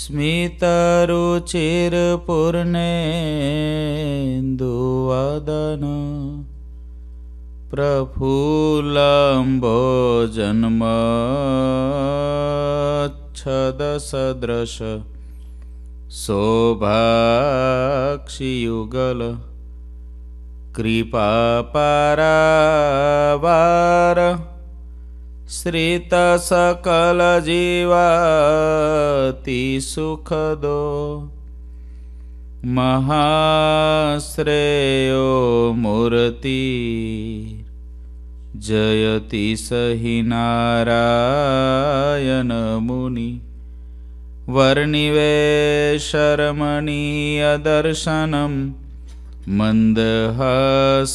स्मितरुचिरपूर्णेन्दुवदन प्रफुलम्भो जन्मच्छदसदृश शोभाक्षियुगल कृपापरावार श्रितसकलजीवातिसुखदो सुखदो महाश्रेयो मूर्ति जयति स हि नारायणमुनि वर्णिवेशरमणीयदर्शनं मन्दहास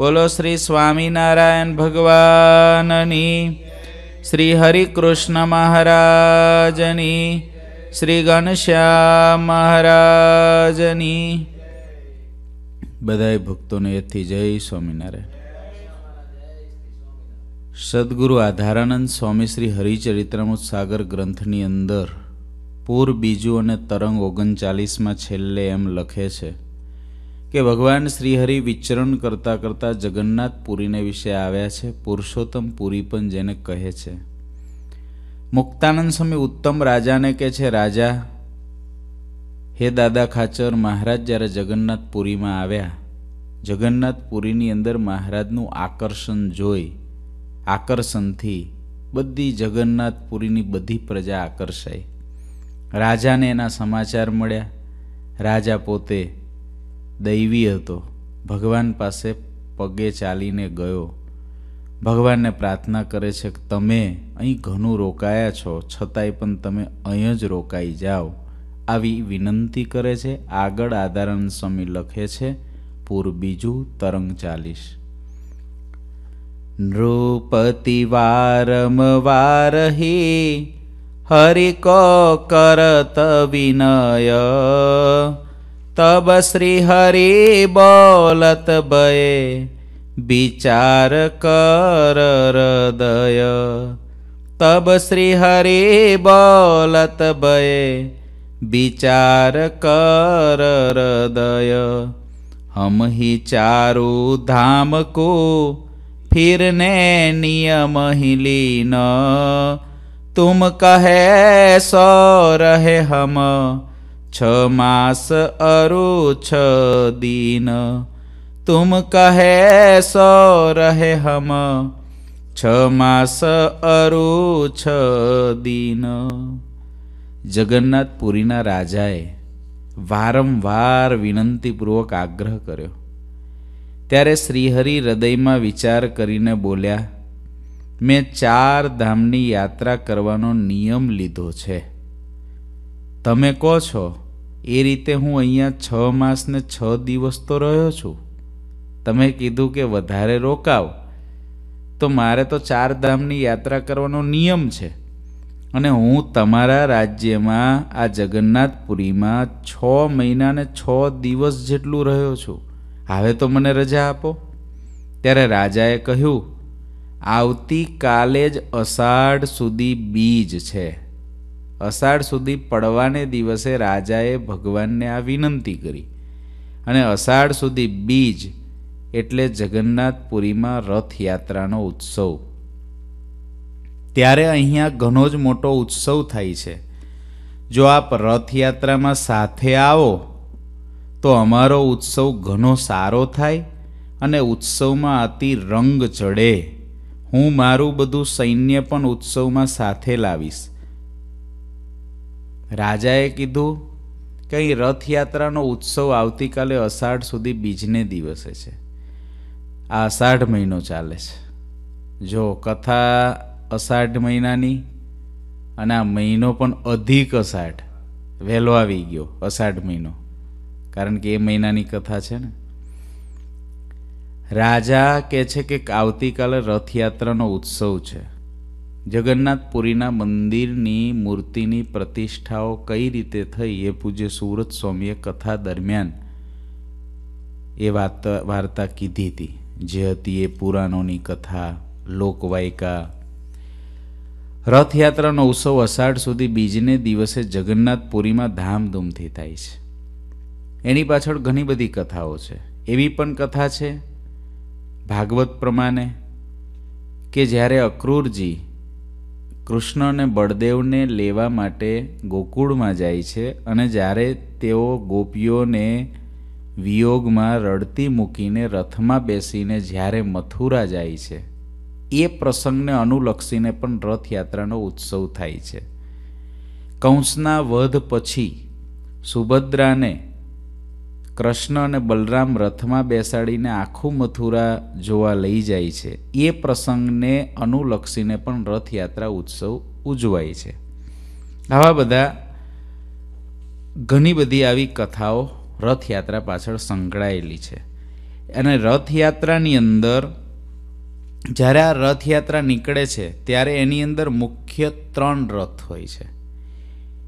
બોલો શ્રી સ્વામિનારાયણ ભગવાનની શ્રી હરિકૃષ્ણ મહારાજની શ્રી ઘનશ્યામ મહારાજની બધાય ભક્તોને એથી જય સ્વામિનારાયણ સદગુરુ આધારાનંદ સ્વામી શ્રી હરિચરિત્રમૃત સાગર ગ્રંથની અંદર પૂર બીજું અને તરંગ ઓગણચાલીસમાં છેલ્લે એમ લખે છે કે ભગવાન શ્રીહરિ વિચરણ કરતાં કરતાં જગન્નાથપુરીને વિશે આવ્યા છે પુરુષોત્તમ પુરી પણ જેને કહે છે મુક્તાનંદ સ્વામી ઉત્તમ રાજાને કહે છે રાજા હે દાદા ખાચર મહારાજ જ્યારે જગન્નાથપુરીમાં આવ્યા જગન્નાથપુરીની અંદર મહારાજનું આકર્ષણ જોઈ આકર્ષણથી બધી જગન્નાથપુરીની બધી પ્રજા આકર્ષાઈ રાજાને એના સમાચાર મળ્યા રાજા પોતે દૈવી હતો ભગવાન પાસે પગે ચાલીને ગયો ભગવાનને પ્રાર્થના કરે છે કે તમે અહીં ઘણું રોકાયા છો છતાંય પણ તમે અહીં જ રોકાઈ જાઓ આવી વિનંતી કરે છે આગળ આધારણ સમી લખે છે પૂર બીજું તરંગ ચાલીસ નૃપતિ વારમ વારહી હરિકો કરત વિનય तब श्री हरि बोलत भये विचार कर हृदय तब श्री हरि बोलत भये विचार कर हृदय हम ही चारू धाम को फिरने नियम ही लीन तुम कहे सो रहे हम છ માસ અરુ છ દીન તુમ કહે સો રહે હમ છ માસ અરુ છ દીન જગન્નાથપુરીના રાજાએ વારંવાર વિનંતીપૂર્વક આગ્રહ કર્યો ત્યારે શ્રીહરિ હૃદયમાં વિચાર કરીને બોલ્યા મેં ચાર ધામની યાત્રા કરવાનો નિયમ લીધો છે તમે કહો છો એ રીતે હું અહીંયા છ માસ ને છ દિવસ તો રહ્યો છું તમે કીધું કે વધારે રોકાવ તો મારે તો ચાર ધામની યાત્રા કરવાનો નિયમ છે અને હું તમારા રાજ્યમાં આ જગન્નાથપુરીમાં છ મહિના ને છ દિવસ જેટલું રહ્યો છું હવે તો મને રજા આપો ત્યારે રાજાએ કહ્યું આવતીકાલે જ અષાઢ સુધી બીજ છે અષાઢ સુધી પડવાને દિવસે રાજાએ ભગવાનને આ વિનંતી કરી અને અષાઢ સુધી બીજ એટલે જગન્નાથપુરીમાં રથયાત્રાનો ઉત્સવ ત્યારે અહીંયા ઘણો જ મોટો ઉત્સવ થાય છે જો આપ રથયાત્રામાં સાથે આવો તો અમારો ઉત્સવ ઘણો સારો થાય અને ઉત્સવમાં અતિ રંગ ચડે હું મારું બધું સૈન્ય પણ ઉત્સવમાં સાથે લાવીશ રાજાએ કીધું કે અહીં રથયાત્રાનો ઉત્સવ આવતીકાલે અષાઢ સુધી બીજને દિવસે છે આ અષાઢ મહિનો ચાલે છે જો કથા અષાઢ મહિનાની અને આ મહિનો પણ અધિક અષાઢ વહેલો આવી ગયો અષાઢ મહિનો કારણ કે એ મહિનાની કથા છે ને રાજા કહે છે કે આવતીકાલે રથયાત્રાનો ઉત્સવ છે જગન્નાથપુરીના મંદિરની મૂર્તિની પ્રતિષ્ઠાઓ કઈ રીતે થઈ એ પૂજ્ય સુરત સ્વામીએ કથા દરમિયાન એ વાર્તા વાર્તા કીધી હતી જે હતી એ પુરાણોની કથા લોકવાયકા રથયાત્રાનો ઉત્સવ અષાઢ સુધી બીજને દિવસે જગન્નાથપુરીમાં ધામધૂમથી થાય છે એની પાછળ ઘણી બધી કથાઓ છે એવી પણ કથા છે ભાગવત પ્રમાણે કે જ્યારે અક્રૂરજી કૃષ્ણ અને બળદેવને લેવા માટે ગોકુળમાં જાય છે અને જ્યારે તેઓ ગોપીઓને વિયોગમાં રડતી મૂકીને રથમાં બેસીને જ્યારે મથુરા જાય છે એ પ્રસંગને અનુલક્ષીને પણ રથયાત્રાનો ઉત્સવ થાય છે કંસના વધ પછી સુભદ્રાને કૃષ્ણ અને બલરામ રથમાં બેસાડીને આખું મથુરા જોવા લઈ જાય છે એ પ્રસંગને અનુલક્ષીને પણ રથયાત્રા ઉત્સવ ઉજવાય છે આવા બધા ઘણી બધી આવી કથાઓ રથયાત્રા પાછળ સંકળાયેલી છે અને રથયાત્રાની અંદર જ્યારે આ રથયાત્રા નીકળે છે ત્યારે એની અંદર મુખ્ય ત્રણ રથ હોય છે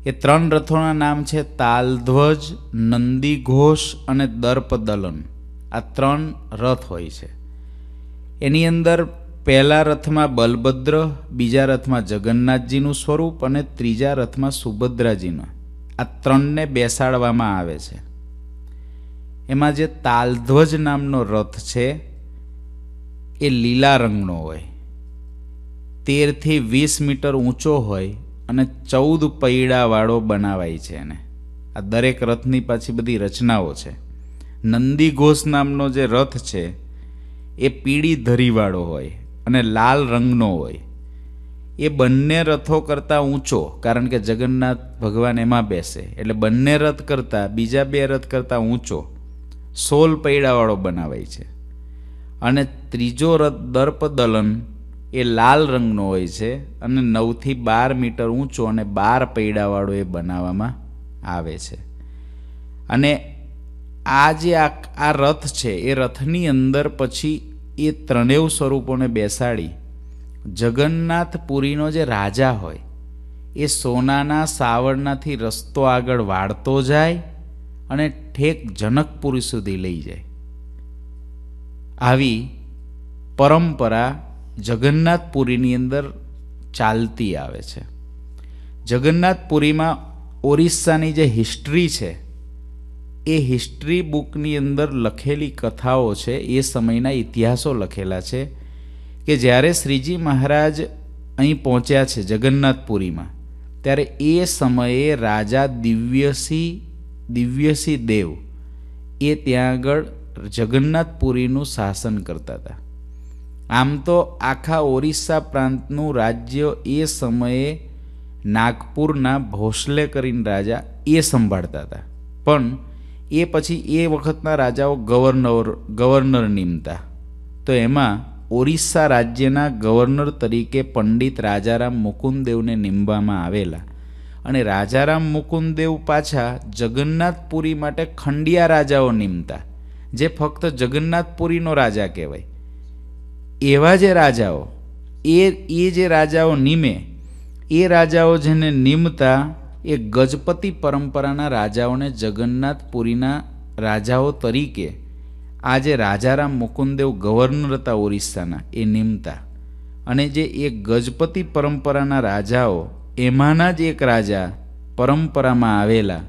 એ ત્રણ રથોના નામ છે તાલધ્વજ નંદીઘોષ અને દર્પદલન આ ત્રણ રથ હોય છે એની અંદર પહેલા રથમાં બલભદ્ર બીજા રથમાં જગન્નાથજીનું સ્વરૂપ અને ત્રીજા રથમાં સુભદ્રાજીનું આ ત્રણને બેસાડવામાં આવે છે એમાં જે તાલધ્વજ નામનો રથ છે એ લીલા રંગનો હોય તેરથી વીસ મીટર ઊંચો હોય અને ચૌદ પૈડાવાળો બનાવાય છે એને આ દરેક રથની પાછી બધી રચનાઓ છે નંદી ઘોષ નામનો જે રથ છે એ પીળી ધરીવાળો હોય અને લાલ રંગનો હોય એ બંને રથો કરતાં ઊંચો કારણ કે જગન્નાથ ભગવાન એમાં બેસે એટલે બંને રથ કરતાં બીજા બે રથ કરતાં ઊંચો સોલ પૈડાવાળો બનાવાય છે અને ત્રીજો રથ દર્પ દલન એ લાલ રંગનો હોય છે અને નવથી બાર મીટર ઊંચો અને બાર પૈડાવાળો એ બનાવવામાં આવે છે અને આ જે આ આ રથ છે એ રથની અંદર પછી એ ત્રણેવ સ્વરૂપોને બેસાડી જગન્નાથપુરીનો જે રાજા હોય એ સોનાના સાવરનાથી રસ્તો આગળ વાળતો જાય અને ઠેક જનકપુરી સુધી લઈ જાય આવી પરંપરા જગન્નાથપુરીની અંદર ચાલતી આવે છે જગન્નાથપુરીમાં ઓરિસ્સાની જે હિસ્ટ્રી છે એ હિસ્ટ્રી બુકની અંદર લખેલી કથાઓ છે એ સમયના ઇતિહાસો લખેલા છે કે જ્યારે શ્રીજી મહારાજ અહીં પહોંચ્યા છે જગન્નાથપુરીમાં ત્યારે એ સમયે રાજા દિવ્યસિંહ દિવ્યસિંહ દેવ એ ત્યાં આગળ જગન્નાથપુરીનું શાસન કરતા હતા આમ તો આખા ઓરિસ્સા પ્રાંતનું રાજ્ય એ સમયે નાગપુરના ભોસલે કરીને રાજા એ સંભાળતા હતા પણ એ પછી એ વખતના રાજાઓ ગવર્નર ગવર્નર નીમતા તો એમાં ઓરિસ્સા રાજ્યના ગવર્નર તરીકે પંડિત રાજારામ મુકુંદદેવને નીમવામાં આવેલા અને રાજારામ મુકુંદદેવ પાછા જગન્નાથપુરી માટે ખંડિયા રાજાઓ નીમતા જે ફક્ત જગન્નાથપુરીનો રાજા કહેવાય એવા જે રાજાઓ એ એ જે રાજાઓ નીમે એ રાજાઓ જેને નિમતા એ ગજપતિ પરંપરાના રાજાઓને જગન્નાથપુરીના રાજાઓ તરીકે આજે રાજારામ મુકુંદેવ ગવર્નર હતા ઓરિસ્સાના એ નિમતા અને જે એ ગજપતિ પરંપરાના રાજાઓ એમાંના જ એક રાજા પરંપરામાં આવેલા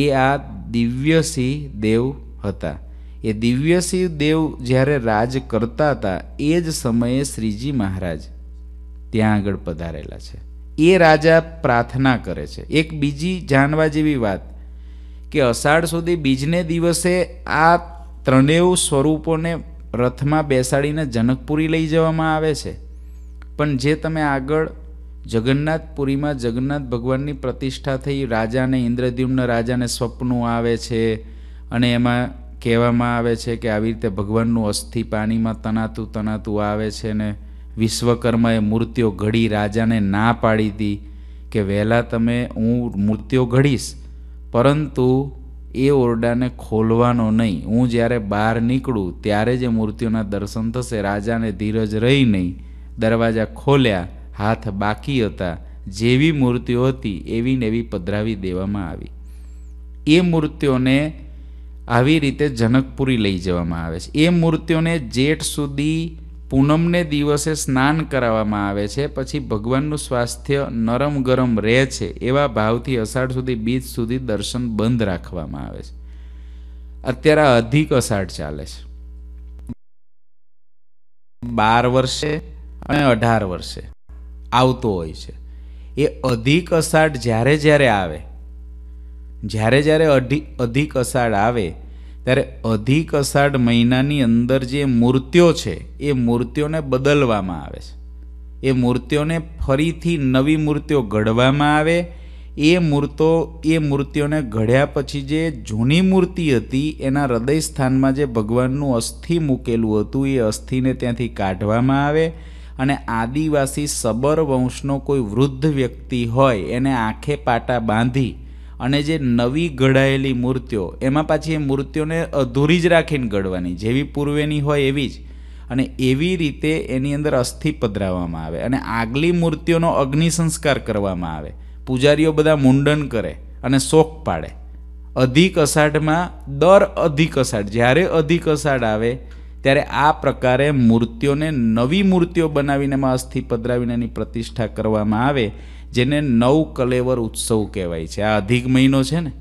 એ આ દિવ્યસિંહ દેવ હતા એ દિવ્યસિંહ દેવ જ્યારે રાજ કરતા હતા એ જ સમયે શ્રીજી મહારાજ ત્યાં આગળ પધારેલા છે એ રાજા પ્રાર્થના કરે છે એક બીજી જાણવા જેવી વાત કે અષાઢ સુધી બીજને દિવસે આ ત્રણેય સ્વરૂપોને રથમાં બેસાડીને જનકપુરી લઈ જવામાં આવે છે પણ જે તમે આગળ જગન્નાથપુરીમાં જગન્નાથ ભગવાનની પ્રતિષ્ઠા થઈ રાજાને ઇન્દ્રદ્યુમ્ન રાજાને સ્વપ્નો આવે છે અને એમાં કહેવામાં આવે છે કે આવી રીતે ભગવાનનું અસ્થિ પાણીમાં તનાતું તનાતું આવે છે ને વિશ્વકર્માએ મૂર્તિઓ ઘડી રાજાને ના પાડી હતી કે વહેલા તમે હું મૂર્તિઓ ઘડીશ પરંતુ એ ઓરડાને ખોલવાનો નહીં હું જ્યારે બહાર નીકળું ત્યારે જે મૂર્તિઓના દર્શન થશે રાજાને ધીરજ રહી નહીં દરવાજા ખોલ્યા હાથ બાકી હતા જેવી મૂર્તિઓ હતી એવી ને એવી પધરાવી દેવામાં આવી એ મૂર્તિઓને આવી રીતે જનકપુરી લઈ જવામાં આવે છે એ મૂર્તિઓને જેઠ સુધી પૂનમને દિવસે સ્નાન કરાવવામાં આવે છે પછી ભગવાનનું સ્વાસ્થ્ય નરમ ગરમ રહે છે એવા ભાવથી અષાઢ સુધી બીજ સુધી દર્શન બંધ રાખવામાં આવે છે અત્યારે અધિક અષાઢ ચાલે છે બાર વર્ષે અને અઢાર વર્ષે આવતો હોય છે એ અધિક અષાઢ જ્યારે જ્યારે આવે જ્યારે જ્યારે અઢી અધિક અષાઢ આવે ત્યારે અધિક અષાઢ મહિનાની અંદર જે મૂર્તિઓ છે એ મૂર્તિઓને બદલવામાં આવે છે એ મૂર્તિઓને ફરીથી નવી મૂર્તિઓ ઘડવામાં આવે એ મૂર્તો એ મૂર્તિઓને ઘડ્યા પછી જે જૂની મૂર્તિ હતી એના હૃદય સ્થાનમાં જે ભગવાનનું અસ્થિ મૂકેલું હતું એ અસ્થિને ત્યાંથી કાઢવામાં આવે અને આદિવાસી સબર વંશનો કોઈ વૃદ્ધ વ્યક્તિ હોય એને આંખે પાટા બાંધી અને જે નવી ઘડાયેલી મૂર્તિઓ એમાં પાછી એ મૂર્તિઓને અધૂરી જ રાખીને ઘડવાની જેવી પૂર્વેની હોય એવી જ અને એવી રીતે એની અંદર અસ્થિ પધરાવવામાં આવે અને આગલી મૂર્તિઓનો અગ્નિ સંસ્કાર કરવામાં આવે પૂજારીઓ બધા મુંડન કરે અને શોક પાડે અધિક અષાઢમાં દર અધિક અષાઢ જ્યારે અધિક અષાઢ આવે ત્યારે આ પ્રકારે મૂર્તિઓને નવી મૂર્તિઓ બનાવીને એમાં અસ્થિ પધરાવીને એની પ્રતિષ્ઠા કરવામાં આવે જેને નવ કલેવર ઉત્સવ કહેવાય છે આ અધિક મહિનો છે ને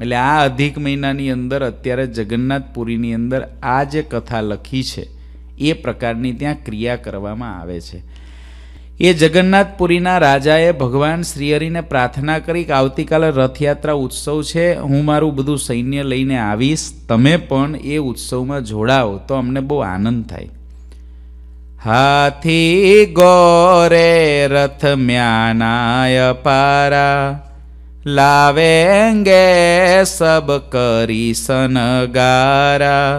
એટલે આ અધિક મહિનાની અંદર અત્યારે જગન્નાથપુરીની અંદર આ જે કથા લખી છે એ પ્રકારની ત્યાં ક્રિયા કરવામાં આવે છે એ જગન્નાથપુરીના રાજાએ ભગવાન શ્રીહરિને પ્રાર્થના કરી કે આવતીકાલે રથયાત્રા ઉત્સવ છે હું મારું બધું સૈન્ય લઈને આવીશ તમે પણ એ ઉત્સવમાં જોડાઓ તો અમને બહુ આનંદ થાય હાથી ગોરે રથ મ્યાનાય પારા લાવેંગે સબ કરી સનગારા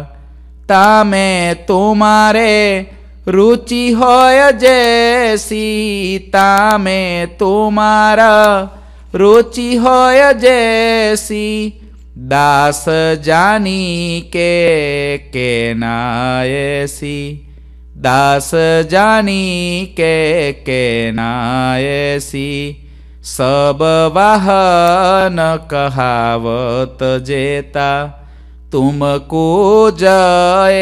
તામે તુમારે રુચિ હોય જેસી તામે તુમારા રુચિ હોય જેસી દાસ જાની કે કેનાયસી दास जानी के के नायसी सब वाहन कहावत जेता तुमको जय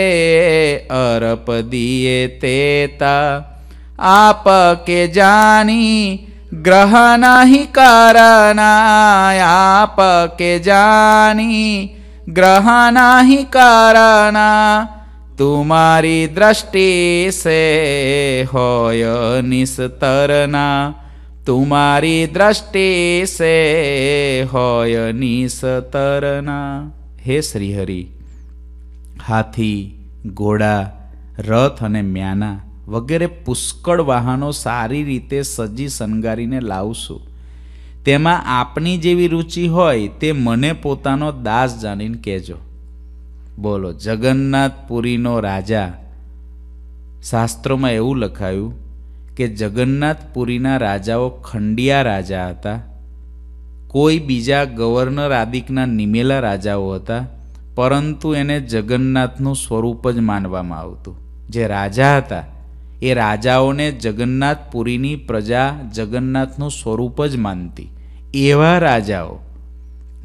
अरप दिए तेता आपके जानी ग्रह नहीं करना आपके जानी ग्रह नहीं करना તુમારી દ્રષ્ટિ સે હોય નિસ્તરના તુમારી દ્રષ્ટિ સે હોય નિસ્તરના હે શ્રીહરિ હાથી ઘોડા રથ અને મ્યાના વગેરે પુષ્કળ વાહનો સારી રીતે સજી શણગારીને લાવશું તેમાં આપની જેવી રુચિ હોય તે મને પોતાનો દાસ જાણીને કહેજો બોલો જગન્નાથપુરીનો રાજા શાસ્ત્રોમાં એવું લખાયું કે જગન્નાથપુરીના રાજાઓ ખંડિયા રાજા હતા કોઈ બીજા ગવર્નર આદિકના નિમેલા રાજાઓ હતા પરંતુ એને જગન્નાથનું સ્વરૂપ જ માનવામાં આવતું જે રાજા હતા એ રાજાઓને જગન્નાથપુરીની પ્રજા જગન્નાથનું સ્વરૂપ જ માનતી એવા રાજાઓ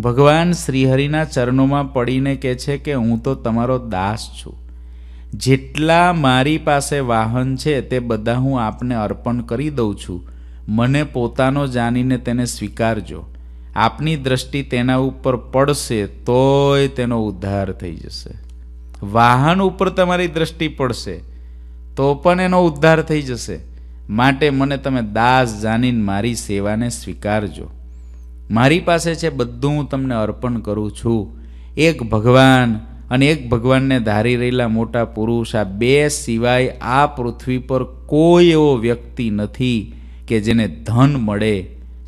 ભગવાન શ્રીહરિના ચરણોમાં પડીને કહે છે કે હું તો તમારો દાસ છું જેટલા મારી પાસે વાહન છે તે બધા હું આપને અર્પણ કરી દઉં છું મને પોતાનો જાણીને તેને સ્વીકારજો આપની દ્રષ્ટિ તેના ઉપર પડશે તોય તેનો ઉદ્ધાર થઈ જશે વાહન ઉપર તમારી દ્રષ્ટિ પડશે તો પણ એનો ઉદ્ધાર થઈ જશે માટે મને તમે દાસ જાણીને મારી સેવાને સ્વીકારજો મારી પાસે છે બધું હું તમને અર્પણ કરું છું એક ભગવાન અને એક ભગવાનને ધારી રહેલા મોટા પુરુષ આ બે સિવાય આ પૃથ્વી પર કોઈ એવો વ્યક્તિ નથી કે જેને ધન મળે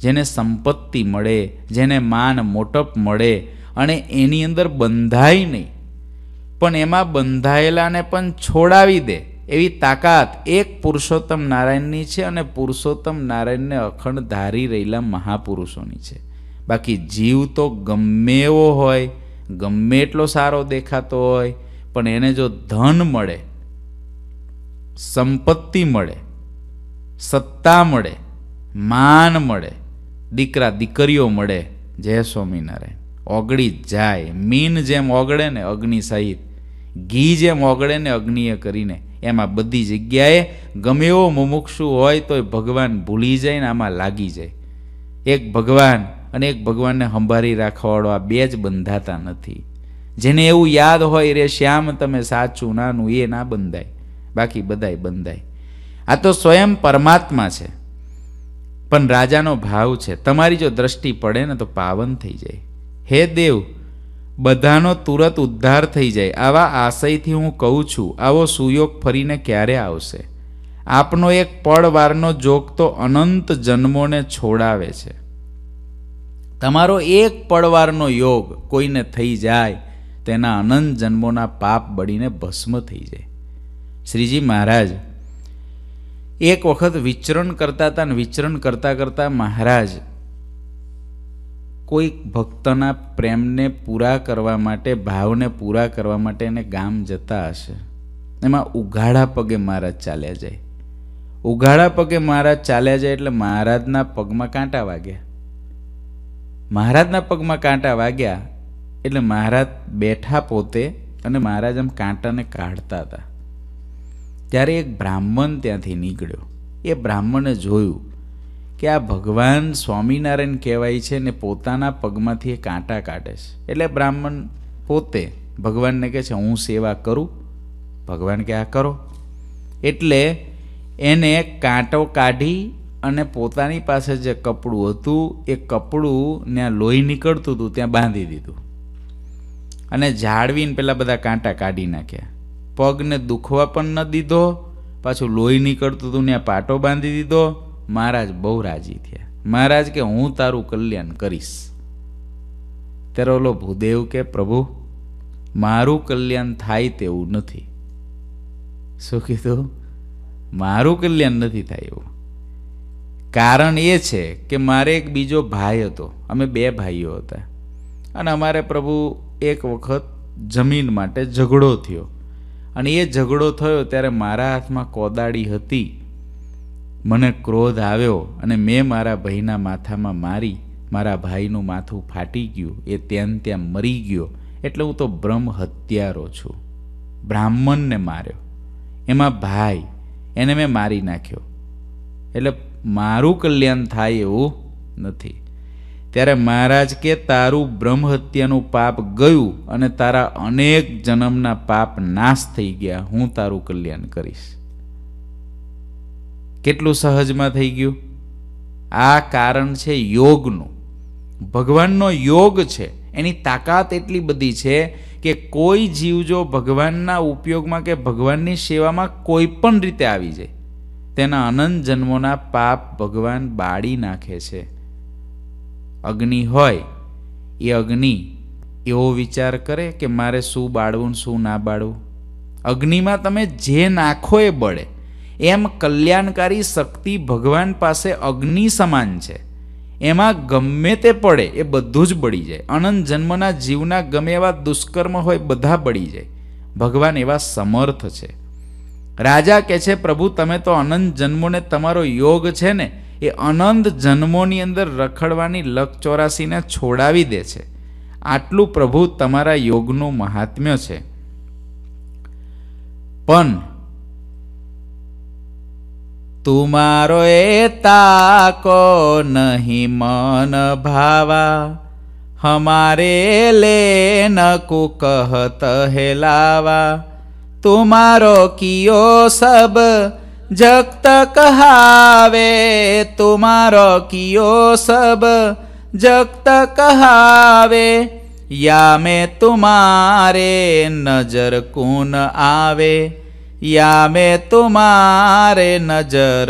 જેને સંપત્તિ મળે જેને માન મોટપ મળે અને એની અંદર બંધાય નહીં પણ એમાં બંધાયેલાને પણ છોડાવી દે એવી તાકાત એક પુરુષોત્તમ નારાયણની છે અને પુરુષોત્તમ નારાયણને અખંડ ધારી રહેલા મહાપુરુષોની છે બાકી જીવ તો ગમે એવો હોય ગમે એટલો સારો દેખાતો હોય પણ એને જો ધન મળે સંપત્તિ મળે સત્તા મળે માન મળે દીકરા દીકરીઓ મળે જય સ્વામિનારાયણ ઓગળી જાય મીન જેમ ઓગળે ને અગ્નિ સહિત ઘી જેમ ઓગળે ને અગ્નિએ કરીને એમાં બધી જગ્યાએ ગમે એવો મુમુક્ષુ હોય તોય ભગવાન ભૂલી જાય ને આમાં લાગી જાય એક ભગવાન અને એક ભગવાનને સંભાળી રાખવાવાળો આ બે જ બંધાતા નથી જેને એવું યાદ હોય રે શ્યામ તમે સાચું નાનું એ ના બંધાય બાકી બધાય બંધાય આ તો સ્વયં પરમાત્મા છે પણ રાજાનો ભાવ છે તમારી જો દ્રષ્ટિ પડે ને તો પાવન થઈ જાય હે દેવ બધાનો તુરત ઉદ્ધાર થઈ જાય આવા આશયથી હું કહું છું આવો સુયોગ ફરીને ક્યારે આવશે આપનો એક પળવારનો જોગ તો અનંત જન્મોને છોડાવે છે તમારો એક પડવારનો યોગ કોઈને થઈ જાય તેના અનંત જન્મોના પાપ બળીને ભસ્મ થઈ જાય શ્રીજી મહારાજ એક વખત વિચરણ કરતા હતા અને વિચરણ કરતા કરતા મહારાજ કોઈક ભક્તના પ્રેમને પૂરા કરવા માટે ભાવને પૂરા કરવા માટે એને ગામ જતા હશે એમાં ઉઘાડા પગે મહારાજ ચાલ્યા જાય ઉઘાડા પગે મહારાજ ચાલ્યા જાય એટલે મહારાજના પગમાં કાંટા વાગ્યા મહારાજના પગમાં કાંટા વાગ્યા એટલે મહારાજ બેઠા પોતે અને મહારાજ આમ કાંટાને કાઢતા હતા ત્યારે એક બ્રાહ્મણ ત્યાંથી નીકળ્યો એ બ્રાહ્મણે જોયું કે આ ભગવાન સ્વામિનારાયણ કહેવાય છે ને પોતાના પગમાંથી એ કાંટા કાઢે છે એટલે બ્રાહ્મણ પોતે ભગવાનને કહે છે હું સેવા કરું ભગવાન કે આ કરો એટલે એને કાંટો કાઢી અને પોતાની પાસે જે કપડું હતું એ કપડું ત્યાં લોહી નીકળતું હતું ત્યાં બાંધી દીધું અને જાળવીને પેલા બધા કાંટા કાઢી નાખ્યા પગને દુખવા પણ ન દીધો પાછું લોહી નીકળતું હતું ત્યાં પાટો બાંધી દીધો મહારાજ બહુ રાજી થયા મહારાજ કે હું તારું કલ્યાણ કરીશ ત્યારે ઓલો ભૂદેવ કે પ્રભુ મારું કલ્યાણ થાય તેવું નથી શું કીધું મારું કલ્યાણ નથી થાય એવું કારણ એ છે કે મારે એક બીજો ભાઈ હતો અમે બે ભાઈઓ હતા અને અમારે પ્રભુ એક વખત જમીન માટે ઝઘડો થયો અને એ ઝઘડો થયો ત્યારે મારા હાથમાં કોદાળી હતી મને ક્રોધ આવ્યો અને મેં મારા ભાઈના માથામાં મારી મારા ભાઈનું માથું ફાટી ગયું એ ત્યાં ત્યાં મરી ગયો એટલે હું તો બ્રહ્મ હત્યારો છું બ્રાહ્મણને માર્યો એમાં ભાઈ એને મેં મારી નાખ્યો એટલે મારું કલ્યાણ થાય એવું નથી ત્યારે મહારાજ કે તારું બ્રહ્મહત્યાનું પાપ ગયું અને તારા અનેક જન્મના પાપ નાશ થઈ ગયા હું તારું કલ્યાણ કરીશ કેટલું સહજમાં થઈ ગયું આ કારણ છે યોગનું ભગવાનનો યોગ છે એની તાકાત એટલી બધી છે કે કોઈ જીવ જો ભગવાનના ઉપયોગમાં કે ભગવાનની સેવામાં કોઈ પણ રીતે આવી જાય તેના અનંત જન્મોના પાપ ભગવાન બાળી નાખે છે અગ્નિ હોય એ અગ્નિ એવો વિચાર કરે કે મારે શું બાળવું શું ના બાળવું અગ્નિમાં તમે જે નાખો એ બળે એમ કલ્યાણકારી શક્તિ ભગવાન પાસે અગ્નિ સમાન છે એમાં ગમે તે પડે એ બધું જ બળી જાય અનંત જન્મના જીવના ગમે એવા દુષ્કર્મ હોય બધા બળી જાય ભગવાન એવા સમર્થ છે રાજા કહે છે પ્રભુ તમે તો અનંત જન્મોને તમારો યોગ છે ને એ અનંત જન્મોની અંદર રખડવાની લક ચોરાસીને છોડાવી દે છે આટલું પ્રભુ તમારા યોગનું મહાત્મ્ય છે પણ તુમારો એ તાકો નહીં મન ભાવા હમારે લે ન નકુ કહત હેલાવા तुम्हारो कियो सब जगत कहावे तुम्हारो कियो सब जगत कहावे या में तुम्हारे नजर कौन आवे या में तुम्हारे नजर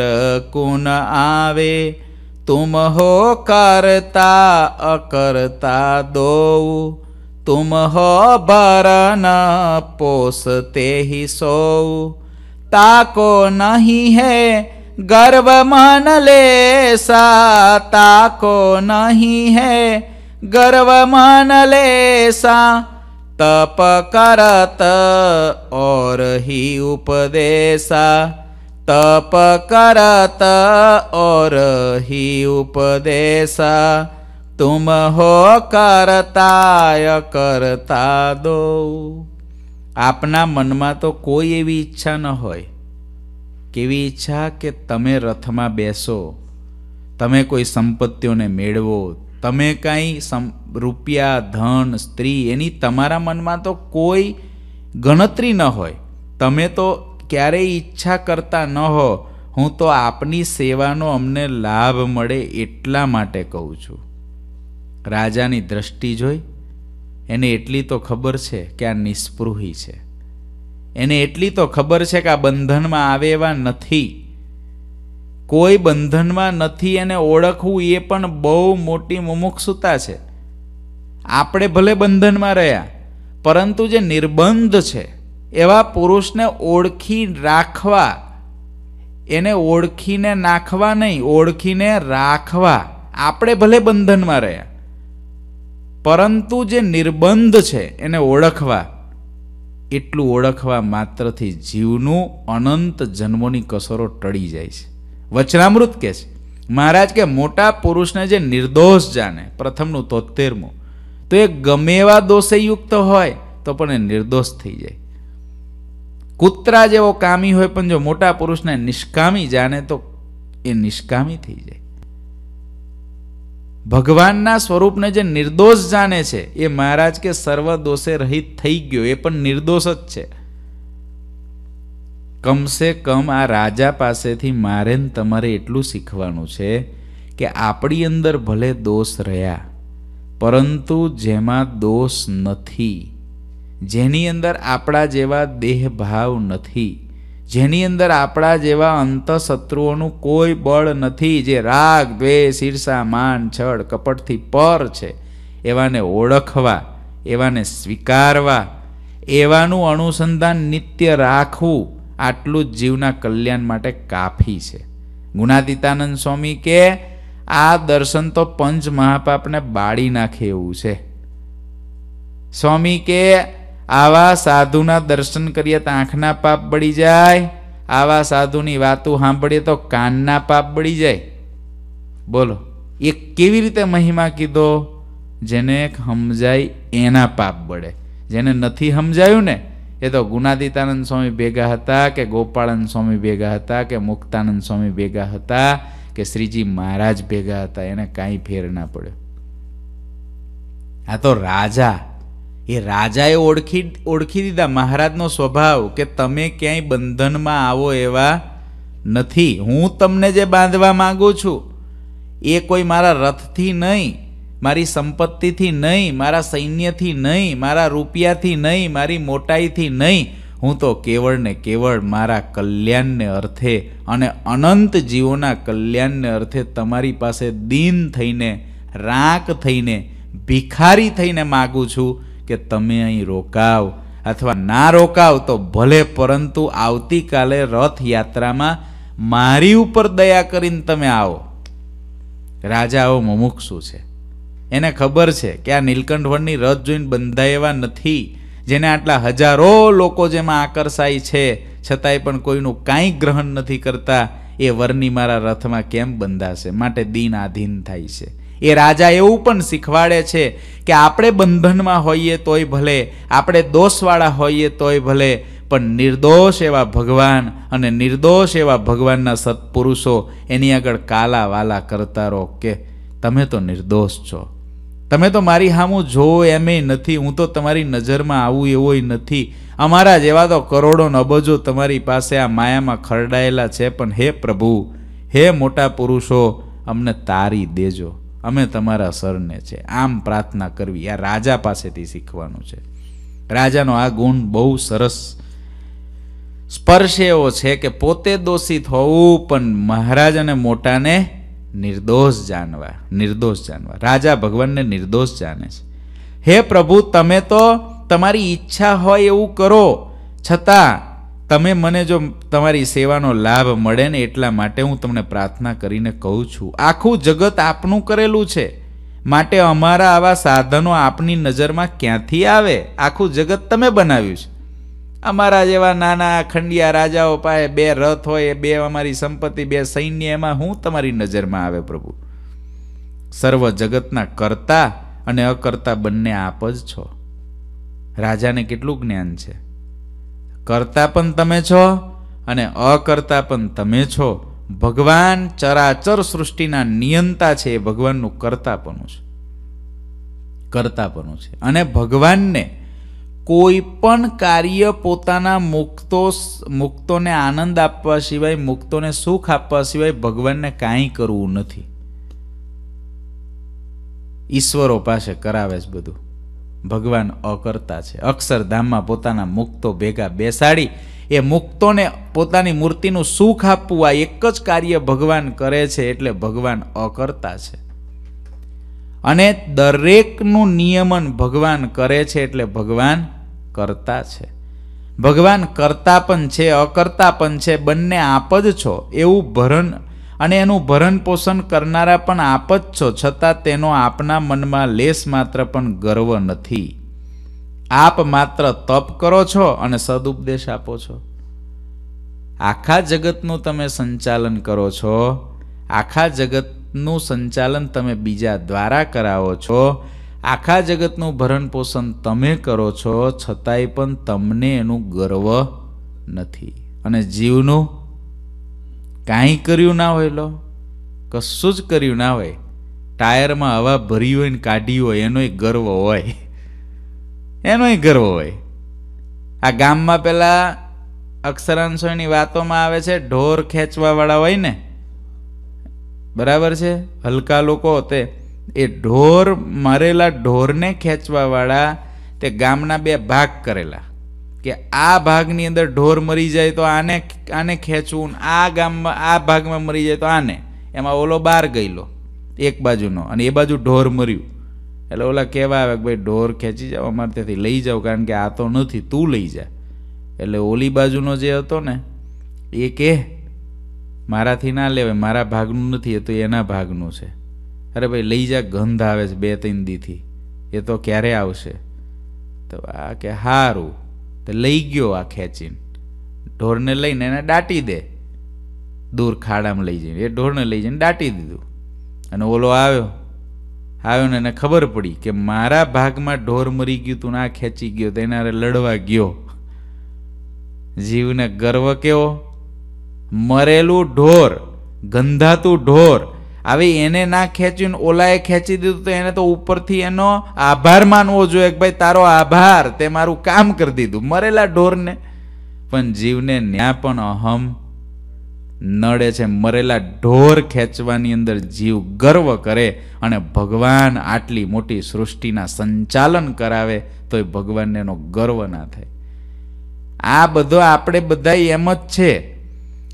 कौन आवे तुम हो करता अकरता दो तुम हो बरना पोसते ही सो ताको नहीं है गर्व मन ले सा ताको नहीं है गर्व मन ले सा तप करत और ही उपदेशा तप करत और ही उपदेशा તુમ हो કરતાય કરતા દો આપના મનમાં તો કોઈ એવી ઈચ્છા ન હોય કેવી ઈચ્છા કે તમે રથમાં બેસો તમે કોઈ સંપત્તિઓને મેળવો તમે કાંઈ રૂપિયા ધન સ્ત્રી એની તમારા મનમાં તો કોઈ ગણતરી ન હોય તમે તો ક્યારેય ઈચ્છા કરતા ન હો હું તો આપની સેવાનો અમને લાભ મળે એટલા માટે કહું છું રાજાની દ્રષ્ટિ જોઈ એને એટલી તો ખબર છે કે આ નિસ્પૃહી છે એને એટલી તો ખબર છે કે આ બંધનમાં આવે એવા નથી કોઈ બંધનમાં નથી એને ઓળખવું એ પણ બહુ મોટી મુમુક્ષુતા છે આપણે ભલે બંધનમાં રહ્યા પરંતુ જે નિર્બંધ છે એવા પુરુષને ઓળખી રાખવા એને ઓળખીને નાખવા નહીં ઓળખીને રાખવા આપણે ભલે બંધનમાં રહ્યા પરંતુ જે નિર્બંધ છે એને ઓળખવા એટલું ઓળખવા માત્રથી જીવનું અનંત જન્મોની કસરો ટળી જાય છે વચનામૃત કે છે મહારાજ કે મોટા પુરુષને જે નિર્દોષ જાણે પ્રથમનું તોતેરમું તો એ ગમે એવા દોષયુક્ત હોય તો પણ એ નિર્દોષ થઈ જાય કૂતરા જેવો કામી હોય પણ જો મોટા પુરુષને નિષ્કામી જાણે તો એ નિષ્કામી થઈ જાય ભગવાનના સ્વરૂપને જે નિર્દોષ જાણે છે એ મહારાજ કે સર્વ દોષે રહિત થઈ ગયો એ પણ નિર્દોષ જ છે કમસે કમ આ રાજા પાસેથી મારે તમારે એટલું શીખવાનું છે કે આપણી અંદર ભલે દોષ રહ્યા પરંતુ જેમાં દોષ નથી જેની અંદર આપણા જેવા દેહભાવ નથી જેની અંદર આપણા જેવા અંતઃશત્રુઓનું કોઈ બળ નથી જે રાગ દ્વેષ ઈર્ષા માન છળ કપટથી પર છે એવાને ઓળખવા એવાને સ્વીકારવા એવાનું અનુસંધાન નિત્ય રાખવું આટલું જ જીવના કલ્યાણ માટે કાફી છે ગુણાદિતાનંદ સ્વામી કે આ દર્શન તો પંચ મહાપાપને બાળી નાખે એવું છે સ્વામી કે આવા સાધુના દર્શન કરીએ તો આંખના પાપ બળી જાય આવા સાધુની વાતો સાંભળીએ તો કાનના પાપ બળી જાય બોલો એ કેવી રીતે મહિમા કીધો જેને સમજાય એના પાપ બળે જેને નથી સમજાયું ને એ તો ગુનાદિતાનંદ સ્વામી ભેગા હતા કે ગોપાળાનંદ સ્વામી ભેગા હતા કે મુક્તાનંદ સ્વામી ભેગા હતા કે શ્રીજી મહારાજ ભેગા હતા એને કાંઈ ફેર ના પડ્યો આ તો રાજા એ રાજાએ ઓળખી ઓળખી દીધા મહારાજનો સ્વભાવ કે તમે ક્યાંય બંધનમાં આવો એવા નથી હું તમને જે બાંધવા માગું છું એ કોઈ મારા રથથી નહીં મારી સંપત્તિથી નહીં મારા સૈન્યથી નહીં મારા રૂપિયાથી નહીં મારી મોટાઈથી નહીં હું તો કેવળ ને કેવળ મારા કલ્યાણને અર્થે અને અનંત જીવોના કલ્યાણને અર્થે તમારી પાસે દીન થઈને રાંક થઈને ભિખારી થઈને માગું છું કે તમે અહીં રોકાવ અથવા ના રોકાવ તો ભલે પરંતુ આવતીકાલે રથયાત્રામાં મારી ઉપર દયા કરીને તમે આવો રાજાઓ મુમુક્ષુ છે એને ખબર છે કે આ નીલકંઠવણની રથ જોઈને બંધાયેવા નથી જેને આટલા હજારો લોકો જેમાં આકર્ષાય છે છતાંય પણ કોઈનું કાંઈ ગ્રહણ નથી કરતા એ વરની મારા રથમાં કેમ બંધાશે માટે દિન આધીન થાય છે એ રાજા એવું પણ શીખવાડે છે કે આપણે બંધનમાં હોઈએ તોય ભલે આપણે દોષવાળા હોઈએ તોય ભલે પણ નિર્દોષ એવા ભગવાન અને નિર્દોષ એવા ભગવાનના સત્પુરુષો એની આગળ કાલા વાલા કરતા રહો કે તમે તો નિર્દોષ છો તમે તો મારી સામું જોવો એમે નથી હું તો તમારી નજરમાં આવું એવોય નથી અમારા જેવા તો કરોડો નબજો તમારી પાસે આ માયામાં ખરડાયેલા છે પણ હે પ્રભુ હે મોટા પુરુષો અમને તારી દેજો અમે તમારા સરને છે આમ પ્રાર્થના કરવી આ રાજા પાસેથી શીખવાનું છે રાજાનો આ ગુણ બહુ સરસ સ્પર્શે એવો છે કે પોતે દોષિત હોવું પણ મહારાજ અને મોટાને નિર્દોષ જાણવા નિર્દોષ જાણવા રાજા ભગવાનને નિર્દોષ જાણે છે હે પ્રભુ તમે તો તમારી ઈચ્છા હોય એવું કરો છતાં તમે મને જો તમારી સેવાનો લાભ મળે ને એટલા માટે હું તમને પ્રાર્થના કરીને કહું છું આખું જગત આપનું કરેલું છે માટે અમારા આવા સાધનો આપની નજરમાં ક્યાંથી આવે આખું જગત તમે બનાવ્યું છે અમારા જેવા નાના અખંડિયા રાજાઓ પાસે બે રથ હોય બે અમારી સંપત્તિ બે સૈન્ય એમાં હું તમારી નજરમાં આવે પ્રભુ સર્વ જગતના કરતા અને અકર્તા બંને આપ જ છો રાજાને કેટલું જ્ઞાન છે કરતા પણ તમે છો અને અકર્તા પણ તમે છો ભગવાન ચરાચર સૃષ્ટિના નિયંતા છે એ ભગવાનનું કરતાપણું છે કરતાપણું છે અને ભગવાનને કોઈ પણ કાર્ય પોતાના મુક્તો મુક્તોને આનંદ આપવા સિવાય મુક્તોને સુખ આપવા સિવાય ભગવાનને કાંઈ કરવું નથી ઈશ્વરો પાસે કરાવે છે બધું ભગવાન અકર્તા છે અક્ષરધામમાં પોતાના મુક્તો ભેગા બેસાડી એ મુક્તોને પોતાની મૂર્તિનું સુખ આપવું આ એક જ કાર્ય ભગવાન કરે છે એટલે ભગવાન અકર્તા છે અને દરેકનું નિયમન ભગવાન કરે છે એટલે ભગવાન કરતા છે ભગવાન કરતા પણ છે અકર્તા પણ છે બંને આપ જ છો એવું ભરણ અને એનું ભરણ પોષણ કરનારા પણ આપ જ છો છતાં તેનો આપના મનમાં લેસ માત્ર પણ ગર્વ નથી આપ માત્ર તપ કરો છો અને સદુપદેશ આપો છો આખા જગતનું તમે સંચાલન કરો છો આખા જગતનું સંચાલન તમે બીજા દ્વારા કરાવો છો આખા જગતનું ભરણ પોષણ તમે કરો છો છતાંય પણ તમને એનું ગર્વ નથી અને જીવનું કાંઈ કર્યું ના હોય લો કશું જ કર્યું ના હોય ટાયરમાં હવા ભરી હોય ને કાઢી હોય એનોય ગર્વ હોય એનોય ગર્વ હોય આ ગામમાં પહેલાં અક્ષરાંશોની વાતોમાં આવે છે ઢોર ખેંચવાવાળા હોય ને બરાબર છે હલકા લોકો તે એ ઢોર મરેલા ઢોરને ખેંચવાવાળા તે ગામના બે ભાગ કરેલા કે આ ભાગની અંદર ઢોર મરી જાય તો આને આને ખેંચવું આ ગામમાં આ ભાગમાં મરી જાય તો આને એમાં ઓલો બહાર ગયેલો એક બાજુનો અને એ બાજુ ઢોર મર્યું એટલે ઓલા કહેવા આવે કે ભાઈ ઢોર ખેંચી જાઓ અમારે ત્યાંથી લઈ જાઓ કારણ કે આ તો નથી તું લઈ જા એટલે ઓલી બાજુનો જે હતો ને એ કે મારાથી ના લેવાય મારા ભાગનું નથી એ તો એના ભાગનું છે અરે ભાઈ લઈ જા ગંધ આવે છે બે ત્રણ દીથી એ તો ક્યારે આવશે તો આ કે સારું તે લઈ ગયો આ ખેંચીને ઢોરને લઈને એને દાટી દે દૂર ખાડામાં લઈ જઈને એ ઢોરને લઈ જઈને દાટી દીધું અને ઓલો આવ્યો આવ્યો ને એને ખબર પડી કે મારા ભાગમાં ઢોર મરી ગયું તું આ ખેંચી ગયો તો એના લડવા ગયો જીવને ગર્વ કેવો મરેલું ઢોર ગંધાતું ઢોર હવે એને ના ખેંચ્યું ઓલાએ ખેંચી દીધું તો એને તો ઉપરથી એનો આભાર માનવો જોઈએ કે ભાઈ તારો આભાર તે મારું કામ કરી દીધું મરેલા ઢોરને પણ જીવને ન્યા પણ અહમ નડે છે મરેલા ઢોર ખેંચવાની અંદર જીવ ગર્વ કરે અને ભગવાન આટલી મોટી સૃષ્ટિના સંચાલન કરાવે તો એ ભગવાનને એનો ગર્વ ના થાય આ બધો આપણે બધા એમ જ છે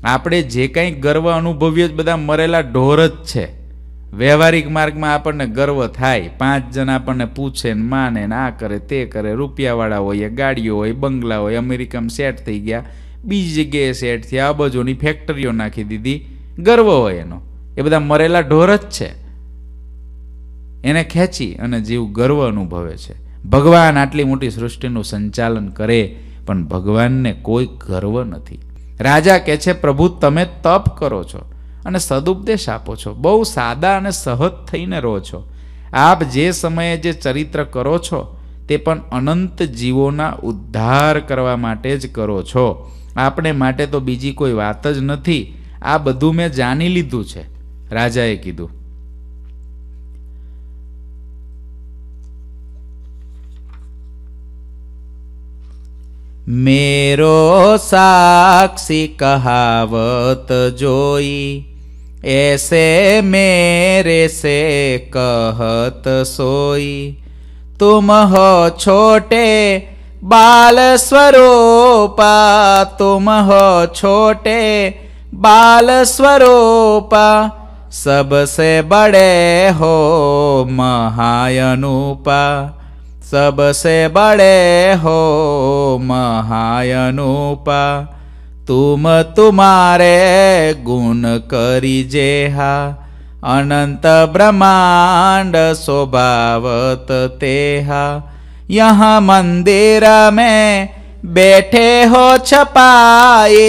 આપણે જે કાંઈ ગર્વ અનુભવીએ બધા મરેલા ઢોર જ છે વ્યવહારિક માર્ગમાં આપણને ગર્વ થાય પાંચ જણ આપણને પૂછે ને માને ને આ કરે તે કરે રૂપિયાવાળા હોય ગાડીઓ હોય બંગલા હોય અમેરિકામાં સેટ થઈ ગયા બીજી જગ્યાએ સેટ થયા અબજોની ફેક્ટરીઓ નાખી દીધી ગર્વ હોય એનો એ બધા મરેલા ઢોર જ છે એને ખેંચી અને જીવ ગર્વ અનુભવે છે ભગવાન આટલી મોટી સૃષ્ટિનું સંચાલન કરે પણ ભગવાનને કોઈ ગર્વ નથી રાજા કહે છે પ્રભુ તમે તપ કરો છો અને સદુપદેશ આપો છો બહુ સાદા અને સહજ થઈને રહો છો આપ જે સમયે જે ચરિત્ર કરો છો તે પણ અનંત જીવોના ઉદ્ધાર કરવા માટે જ કરો છો આપણે માટે તો બીજી કોઈ વાત જ નથી આ બધું મેં જાણી લીધું છે રાજાએ કીધું मेरो साक्षी कहावत जोई ऐसे मेरे से कहत सोई तुम हो छोटे बाल स्वरूपा तुम हो छोटे बाल स्वरूपा सबसे बड़े हो महायनुपा सबसे बड़े हो महायनुपा तुम तुम्हारे गुण करी जेहा अनंत ब्रह्मांड स्वभावत तेहा यहाँ मंदिर में बैठे हो छपाए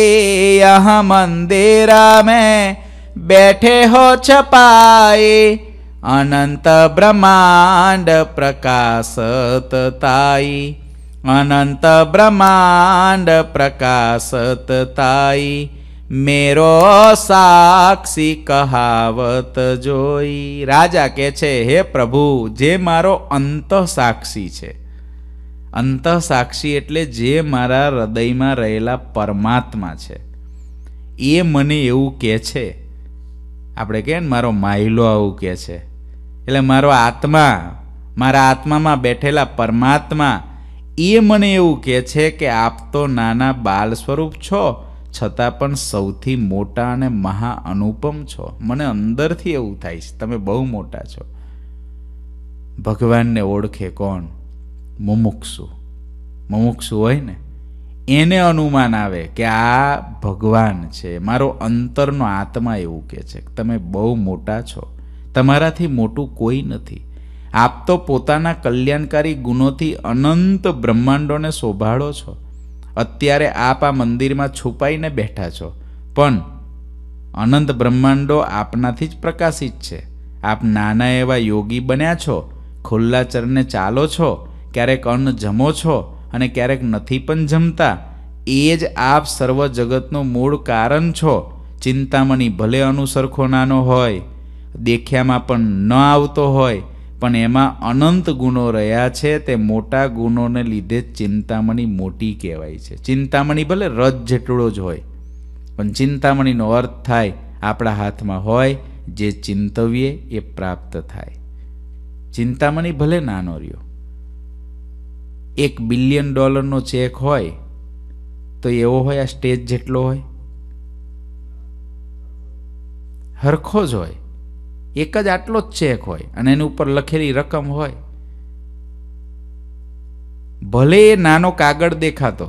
यहाँ मंदिर में बैठे हो छपाए અનંત બ્રહ્માંડ પ્રકાશત તાઈ અનંત બ્રહ્માંડ પ્રકાશત તાઈ મેરો સાક્ષી કહાવત જોઈ રાજા કહે છે હે પ્રભુ જે મારો અંત સાક્ષી છે અંત સાક્ષી એટલે જે મારા હૃદયમાં રહેલા પરમાત્મા છે એ મને એવું કહે છે આપણે કહે ને મારો માહિલો આવું કહે છે એટલે મારો આત્મા મારા આત્મામાં બેઠેલા પરમાત્મા એ મને એવું કહે છે કે આપ તો નાના બાલ સ્વરૂપ છો છતાં પણ સૌથી મોટા અને મહા અનુપમ છો મને અંદરથી એવું થાય છે તમે બહુ મોટા છો ભગવાનને ઓળખે કોણ મુમુક્ષુ મુમુક્ષુ હોય ને એને અનુમાન આવે કે આ ભગવાન છે મારો અંતરનો આત્મા એવું કહે છે તમે બહુ મોટા છો તમારાથી મોટું કોઈ નથી આપ તો પોતાના કલ્યાણકારી ગુણોથી અનંત બ્રહ્માંડોને શોભાળો છો અત્યારે આપ આ મંદિરમાં છુપાઈને બેઠા છો પણ અનંત બ્રહ્માંડો આપનાથી જ પ્રકાશિત છે આપ નાના એવા યોગી બન્યા છો ખુલ્લા ચરને ચાલો છો ક્યારેક અન્ન જમો છો અને ક્યારેક નથી પણ જમતા એ જ આપ સર્વ જગતનું મૂળ કારણ છો ચિંતામણી ભલે અનુસરખો નાનો હોય દેખ્યામાં પણ ન આવતો હોય પણ એમાં અનંત ગુણો રહ્યા છે તે મોટા ગુણોને લીધે ચિંતામણી મોટી કહેવાય છે ચિંતામણી ભલે રજ જેટલો જ હોય પણ ચિંતામણીનો અર્થ થાય આપણા હાથમાં હોય જે ચિંતવીએ એ પ્રાપ્ત થાય ચિંતામણી ભલે નાનો રહ્યો એક બિલિયન ડોલરનો ચેક હોય તો એવો હોય આ સ્ટેજ જેટલો હોય હરખો જ હોય એક જ આટલો જ ચેક હોય અને એની ઉપર લખેલી રકમ હોય ભલે એ નાનો કાગળ દેખાતો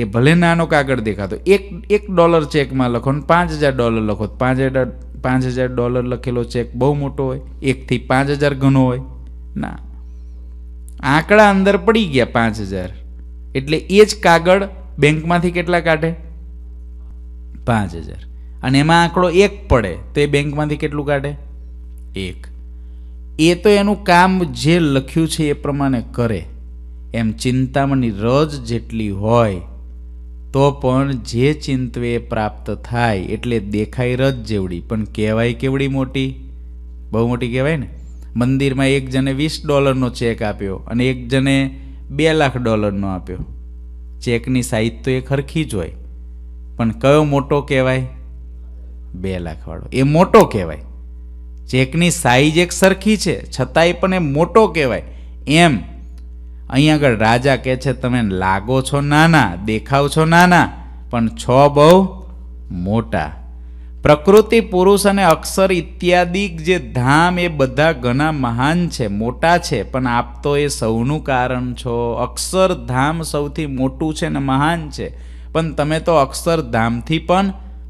એ ભલે નાનો કાગળ દેખાતો એક એક ડોલર ચેકમાં લખો ને પાંચ હજાર ડોલર લખો પાંચ હજાર પાંચ હજાર ડોલર લખેલો ચેક બહુ મોટો હોય એકથી પાંચ હજાર ઘણો હોય ના આંકડા અંદર પડી ગયા પાંચ હજાર એટલે એ જ કાગળ બેંકમાંથી કેટલા કાઢે પાંચ હજાર અને એમાં આંકડો એક પડે તો એ બેંકમાંથી કેટલું કાઢે એક એ તો એનું કામ જે લખ્યું છે એ પ્રમાણે કરે એમ ચિંતામણની રજ જેટલી હોય તો પણ જે ચિંતવે પ્રાપ્ત થાય એટલે દેખાય રજ જેવડી પણ કહેવાય કેવડી મોટી બહુ મોટી કહેવાય ને મંદિરમાં એક જણે વીસ ડોલરનો ચેક આપ્યો અને એક જણે બે લાખ ડોલરનો આપ્યો ચેકની સાઈઝ તો એ ખરખી જ હોય પણ કયો મોટો કહેવાય બે લાખવાળો એ મોટો કહેવાય ચેકની સાઈઝ એક સરખી છે છતાંય પણ એ મોટો કહેવાય એમ અહીં આગળ રાજા કહે છે તમે લાગો છો નાના દેખાવ છો નાના પણ છ બહુ મોટા પ્રકૃતિ પુરુષ અને અક્ષર ઇત્યાદિક જે ધામ એ બધા ઘણા મહાન છે મોટા છે પણ આપ તો એ સૌનું કારણ છો અક્ષરધામ સૌથી મોટું છે ને મહાન છે પણ તમે તો અક્ષરધામથી પણ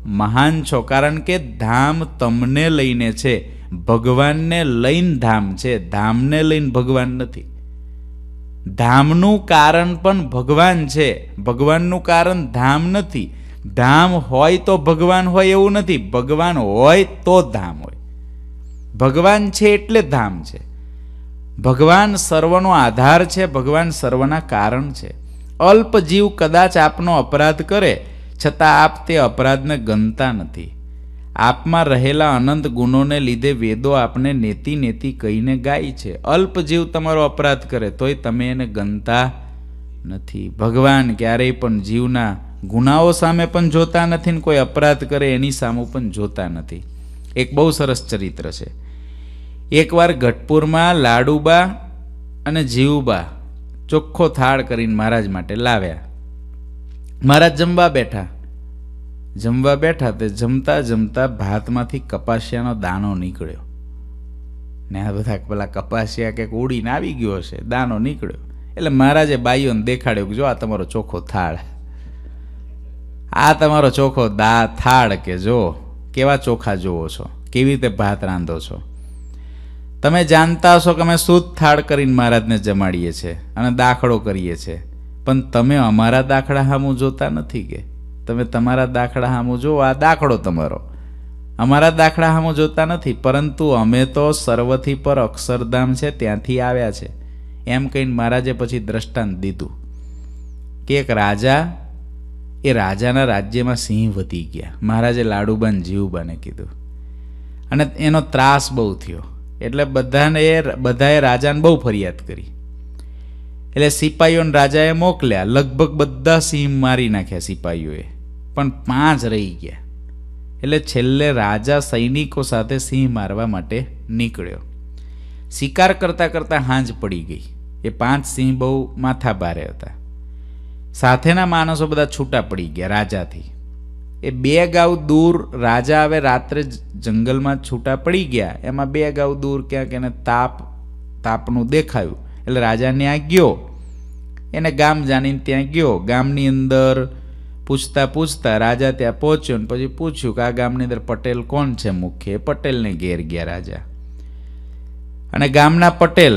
મહાન છો કારણ કે ધામ તમને લઈને છે ભગવાનને લઈને ધામ છે ધામને લઈને ભગવાન નથી ધામનું કારણ પણ ભગવાન છે ભગવાનનું કારણ ધામ નથી ધામ હોય તો ભગવાન હોય એવું નથી ભગવાન હોય તો ધામ હોય ભગવાન છે એટલે ધામ છે ભગવાન સર્વનો આધાર છે ભગવાન સર્વના કારણ છે અલ્પ જીવ કદાચ આપનો અપરાધ કરે છતાં આપ તે અપરાધને ગણતા નથી આપમાં રહેલા અનંત ગુણોને લીધે વેદો આપને નેતી નેતી કહીને ગાય છે અલ્પજીવ તમારો અપરાધ કરે તોય તમે એને ગણતા નથી ભગવાન ક્યારેય પણ જીવના ગુનાઓ સામે પણ જોતા નથી ને કોઈ અપરાધ કરે એની સામે પણ જોતા નથી એક બહુ સરસ ચરિત્ર છે એકવાર ગઢપુરમાં લાડુબા અને જીવબા ચોખ્ખો થાળ કરીને મહારાજ માટે લાવ્યા મહારાજ જમવા બેઠા જમવા બેઠા તે જમતા જમતા ભાતમાંથી કપાસિયાનો દાણો નીકળ્યો ને આ બધા પેલા કપાસિયા કંઈક ઉડીને આવી ગયો હશે દાણો નીકળ્યો એટલે મહારાજે બાઈઓને દેખાડ્યો કે જો આ તમારો ચોખ્ખો થાળ આ તમારો ચોખ્ખો દા થાળ કે જો કેવા ચોખા જુઓ છો કેવી રીતે ભાત રાંધો છો તમે જાણતા હશો કે અમે શુદ્ધ થાળ કરીને મહારાજને જમાડીએ છીએ અને દાખલો કરીએ છીએ પણ તમે અમારા દાખલા હામું જોતા નથી કે તમે તમારા દાખલા સામું જો આ દાખલો તમારો અમારા દાખલા સામું જોતા નથી પરંતુ અમે તો સર્વથી પર અક્ષરધામ છે ત્યાંથી આવ્યા છે એમ કહીને મહારાજે પછી દ્રષ્ટાંત દીધું કે એક રાજા એ રાજાના રાજ્યમાં સિંહ વધી ગયા મહારાજે લાડુબાન જીવબાને કીધું અને એનો ત્રાસ બહુ થયો એટલે બધાને બધાએ રાજાને બહુ ફરિયાદ કરી એટલે સિપાહીઓને રાજાએ મોકલ્યા લગભગ બધા સિંહ મારી નાખ્યા સિપાહીઓએ પણ પાંચ રહી ગયા એટલે છેલ્લે રાજા સૈનિકો સાથે સિંહ મારવા માટે નીકળ્યો શિકાર કરતાં કરતાં હાંજ પડી ગઈ એ પાંચ સિંહ બહુ માથા ભારે હતા સાથેના માણસો બધા છૂટા પડી ગયા રાજાથી એ બે ગાઉ દૂર રાજા હવે રાત્રે જંગલમાં છૂટા પડી ગયા એમાં બે ગાઉ દૂર ક્યાંક એને તાપ તાપનું દેખાયું એટલે રાજા ત્યાં ગયો એને ગામ જાણીને ત્યાં ગયો ગામની અંદર પૂછતા પૂછતા રાજા ત્યાં પહોંચ્યો ને પછી પૂછ્યું કે આ ગામની અંદર પટેલ કોણ છે મુખ્ય પટેલને ઘેર ગયા રાજા અને ગામના પટેલ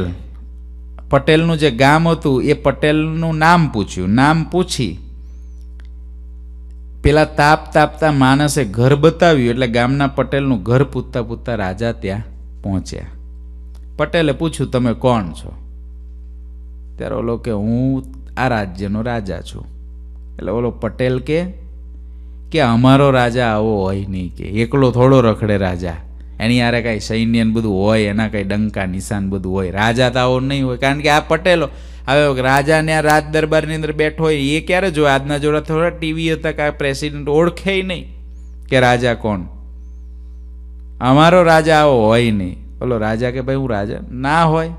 પટેલનું જે ગામ હતું એ પટેલનું નામ પૂછ્યું નામ પૂછી પેલા તાપ તાપતા માણસે ઘર બતાવ્યું એટલે ગામના પટેલનું ઘર પૂછતા પૂછતા રાજા ત્યાં પહોંચ્યા પટેલે પૂછ્યું તમે કોણ છો ત્યારે ઓલો કે હું આ રાજ્યનો રાજા છું એટલે ઓલો પટેલ કે કે અમારો રાજા આવો હોય નહીં કે એકલો થોડો રખડે રાજા એની યારે કાંઈ સૈન્ય બધું હોય એના કાંઈ ડંકા નિશાન બધું હોય રાજા તો આવો નહીં હોય કારણ કે આ પટેલો હવે રાજાને આ રાજ દરબારની અંદર બેઠો હોય એ ક્યારે જો આજના જોડા થોડા ટીવી હતા કે આ પ્રેસિડેન્ટ ઓળખે નહીં કે રાજા કોણ અમારો રાજા આવો હોય નહીં ઓલો રાજા કે ભાઈ હું રાજા ના હોય